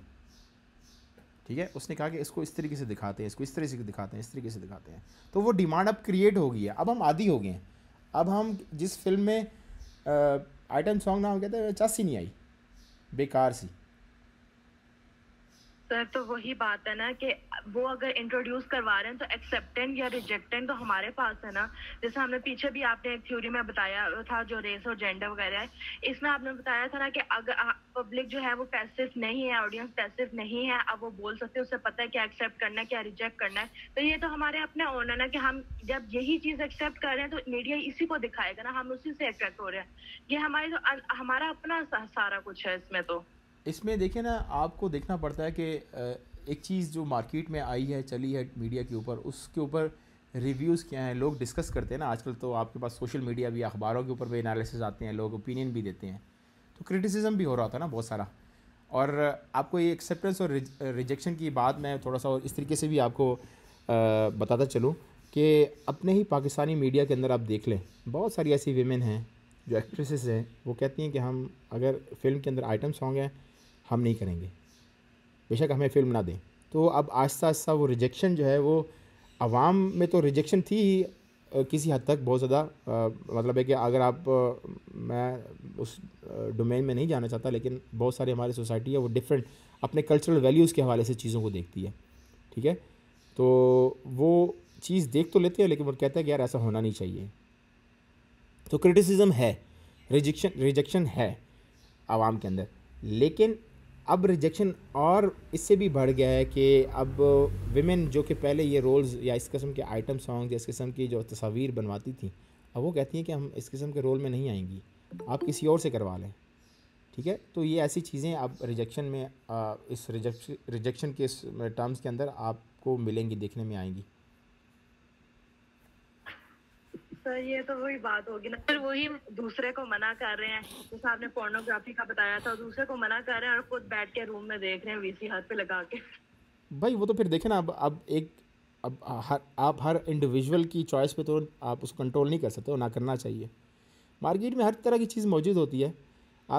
ठीक है उसने कहा कि इसको इस तरीके से दिखाते हैं इसको इस तरीके से दिखाते हैं इस तरीके से दिखाते हैं तो वो डिमांड अब क्रिएट हो गई है अब हम आदि हो गए हैं अब हम जिस फिल्म में आइटम सॉन्ग ना हो गया था चासी नहीं आई बेकार सी सर तो वही बात है ना कि वो अगर इंट्रोड्यूस करवा रहे हैं तो एक्सेप्टेंट या रिजेक्टेंट तो हमारे पास है ना जैसे हमने पीछे भी आपने एक थ्योरी में बताया था जो रेस और जेंडर वगैरह है इसमें आपने बताया था ना कि अगर पब्लिक जो है वो पैसिव नहीं है ऑडियंस पैसिव नहीं है अब वो बोल सकते हैं उसे पता है क्या एक्सेप्ट करना है क्या रिजेक्ट करना है तो ये तो हमारे अपने ऑन है ना कि हम जब यही चीज एक्सेप्ट कर रहे हैं तो मीडिया इसी को दिखाएगा ना हम उसी से अट्रैक्ट हो रहे हैं ये हमारे तो हमारा अपना सारा कुछ है इसमें तो इसमें देखिए ना आपको देखना पड़ता है कि एक चीज़ जो मार्केट में आई है चली है मीडिया के ऊपर उसके ऊपर रिव्यूज़ क्या हैं लोग डिस्कस करते हैं ना आजकल तो आपके पास सोशल मीडिया भी अखबारों के ऊपर भी एनालिसिस आते हैं लोग ओपिनियन भी देते हैं तो क्रिटिसिज्म भी हो रहा था ना बहुत सारा और आपको ये एक्सेप्टेंस और रिजेक्शन की बात मैं थोड़ा सा और इस तरीके से भी आपको बताता चलूँ कि अपने ही पाकिस्तानी मीडिया के अंदर आप देख लें बहुत सारी ऐसी वेमेन हैं जो एक्ट्रेसेस हैं वो कहती हैं कि हम अगर फिल्म के अंदर आइटम सॉन्ग हैं हम नहीं करेंगे बेशक हमें फिल्म ना दें तो अब आस्ता आस्ता वो रिजेक्शन जो है वो आवाम में तो रिजेक्शन थी ही किसी हद तक बहुत ज़्यादा मतलब है कि अगर आप मैं उस डोमेन में नहीं जाना चाहता लेकिन बहुत सारी हमारी सोसाइटी है वो डिफरेंट अपने कल्चरल वैल्यूज़ के हवाले से चीज़ों को देखती है ठीक है तो वो चीज़ देख तो लेते हैं लेकिन वो कहते हैं कि यार ऐसा होना नहीं चाहिए तो क्रिटिसिज्म है रिजेक्शन रिजेक्शन है आवाम के अंदर लेकिन अब रिजेक्शन और इससे भी बढ़ गया है कि अब विमेन जो कि पहले ये रोल्स या इस किस्म के आइटम सॉन्ग या इस किस्म की जो तस्वीर बनवाती थी अब वो कहती हैं कि हम इस किस्म के रोल में नहीं आएंगी आप किसी और से करवा लें ठीक है तो ये ऐसी चीज़ें अब रिजेक्शन में आ, इस रिजेक्शन रिजेक्शन के इस टर्म्स के अंदर आपको मिलेंगी देखने में आएंगी सर तो ये तो वही बात होगी ना फिर वही दूसरे को मना कर रहे हैं जैसे आपने पोर्नोग्राफी का बताया था दूसरे को मना कर रहे हैं और खुद बैठ के रूम में देख रहे हैं वीसी हाथ पे लगा के भाई वो तो फिर देखे ना अब अब एक अब हर आप हर इंडिविजुअल की चॉइस पे तो आप उसको कंट्रोल नहीं कर सकते हो ना करना चाहिए मार्केट में हर तरह की चीज़ मौजूद होती है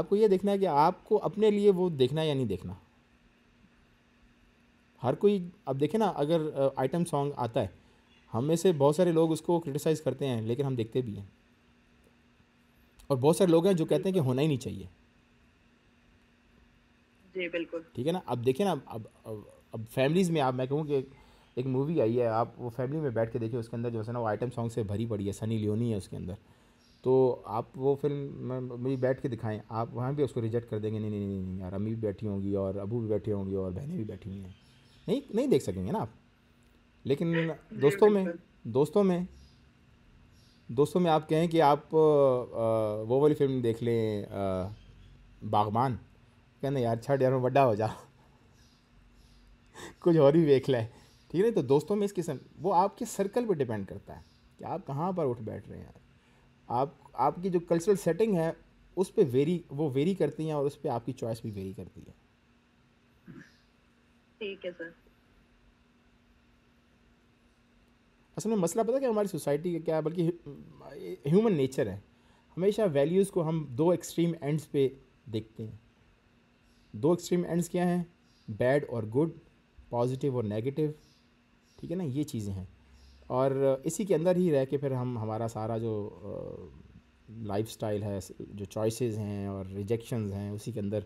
आपको ये देखना है कि आपको अपने लिए वो देखना है या नहीं देखना हर कोई अब देखे ना अगर आइटम सॉन्ग आता है हम में से बहुत सारे लोग उसको क्रिटिसाइज़ करते हैं लेकिन हम देखते भी हैं और बहुत सारे लोग हैं जो कहते हैं कि होना ही नहीं चाहिए जी बिल्कुल ठीक है ना अब देखिए ना अब अब, अब फैमिलीज़ में आप मैं कहूँ कि एक मूवी आई है आप वो फैमिली में बैठ के देखिए उसके अंदर जो है ना वो आइटम सॉन्ग से भरी पड़ी है सनी लियोनी है उसके अंदर तो आप वो फिल्म मुझे बैठ के दिखाएं आप वहाँ भी उसको रिजेक्ट कर देंगे नहीं नहीं नहीं नहीं यार अम्मी भी बैठी होंगी और अबू भी बैठे होंगे और बहनें भी बैठी हुई हैं नहीं नहीं देख सकेंगे ना आप लेकिन दोस्तों में दोस्तों में दोस्तों में आप कहें कि आप वो वाली फिल्म देख लें बागबान कहना यार छठ यार में हो जा कुछ और भी देख लें ठीक है तो दोस्तों में इस किस्म वो आपके सर्कल पे डिपेंड करता है कि आप कहाँ पर उठ बैठ रहे हैं आप आपकी जो कल्चरल सेटिंग है उस पर वेरी वो वेरी करती हैं और उस पर आपकी चॉइस भी वेरी करती है ठीक है सर असल में मसला पता है कि हमारी सोसाइटी का क्या है बल्कि ह्यूमन नेचर है हमेशा वैल्यूज़ को हम दो एक्सट्रीम एंड्स पे देखते हैं दो एक्सट्रीम एंड्स क्या हैं बैड और गुड पॉजिटिव और नेगेटिव ठीक है ना ये चीज़ें हैं और इसी के अंदर ही रह के फिर हम हमारा सारा जो लाइफ स्टाइल है जो चॉइसेस हैं और रिजेक्शंस हैं उसी के अंदर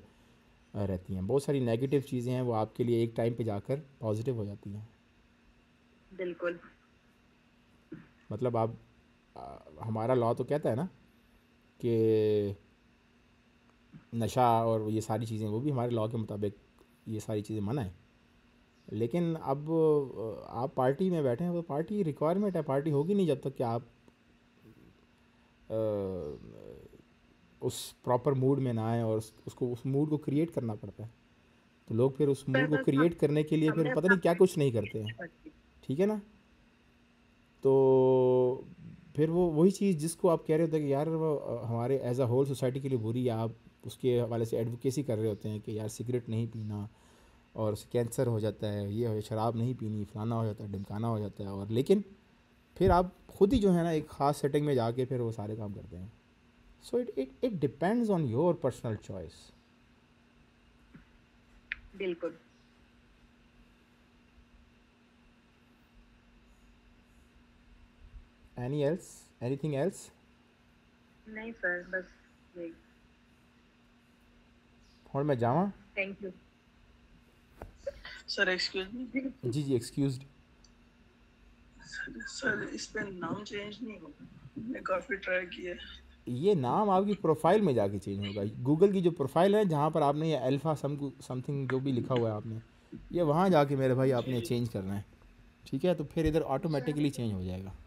रहती हैं बहुत सारी नेगेटिव चीज़ें हैं वो आपके लिए एक टाइम पे जाकर पॉजिटिव हो जाती हैं बिल्कुल मतलब आप हमारा लॉ तो कहता है ना कि नशा और ये सारी चीज़ें वो भी हमारे लॉ के मुताबिक ये सारी चीज़ें मना है लेकिन अब आप पार्टी में बैठे हैं तो पार्टी रिक्वायरमेंट है पार्टी होगी नहीं जब तक कि आप आ, उस प्रॉपर मूड में ना आए और उस, उसको उस मूड को क्रिएट करना पड़ता है तो लोग फिर उस मूड को क्रिएट हाँ। करने के लिए फिर पता नहीं क्या कुछ नहीं करते हैं ठीक है ना तो फिर वो वही चीज़ जिसको आप कह रहे होते हैं कि यार हमारे एज अ होल सोसाइटी के लिए बुरी है आप उसके हवाले से एडवोकेसी कर रहे होते हैं कि यार सिगरेट नहीं पीना और कैंसर हो जाता है ये हो शराब नहीं पीनी फलाना हो जाता है ढमकाना हो जाता है और लेकिन फिर आप खुद ही जो है ना एक ख़ास सेटिंग में जाके फिर वो सारे काम करते हैं so it it it depends on your personal choice बिल्कुल एनी एल्स anything else नहीं सर बस यही और मैं जावा thank you sir excuse me जी जी एक्सक्यूज्ड सर इस पे नाम चेंज नहीं होगा मैंने काफ़ी ट्राई किया ये नाम आपकी प्रोफाइल में जाके चेंज होगा गूगल की जो प्रोफाइल है जहाँ पर आपने ये अल्फ़ा सम समथिंग जो भी लिखा हुआ है आपने ये वहाँ जाके मेरे भाई आपने चेंज करना है ठीक है तो फिर इधर ऑटोमेटिकली चेंज हो जाएगा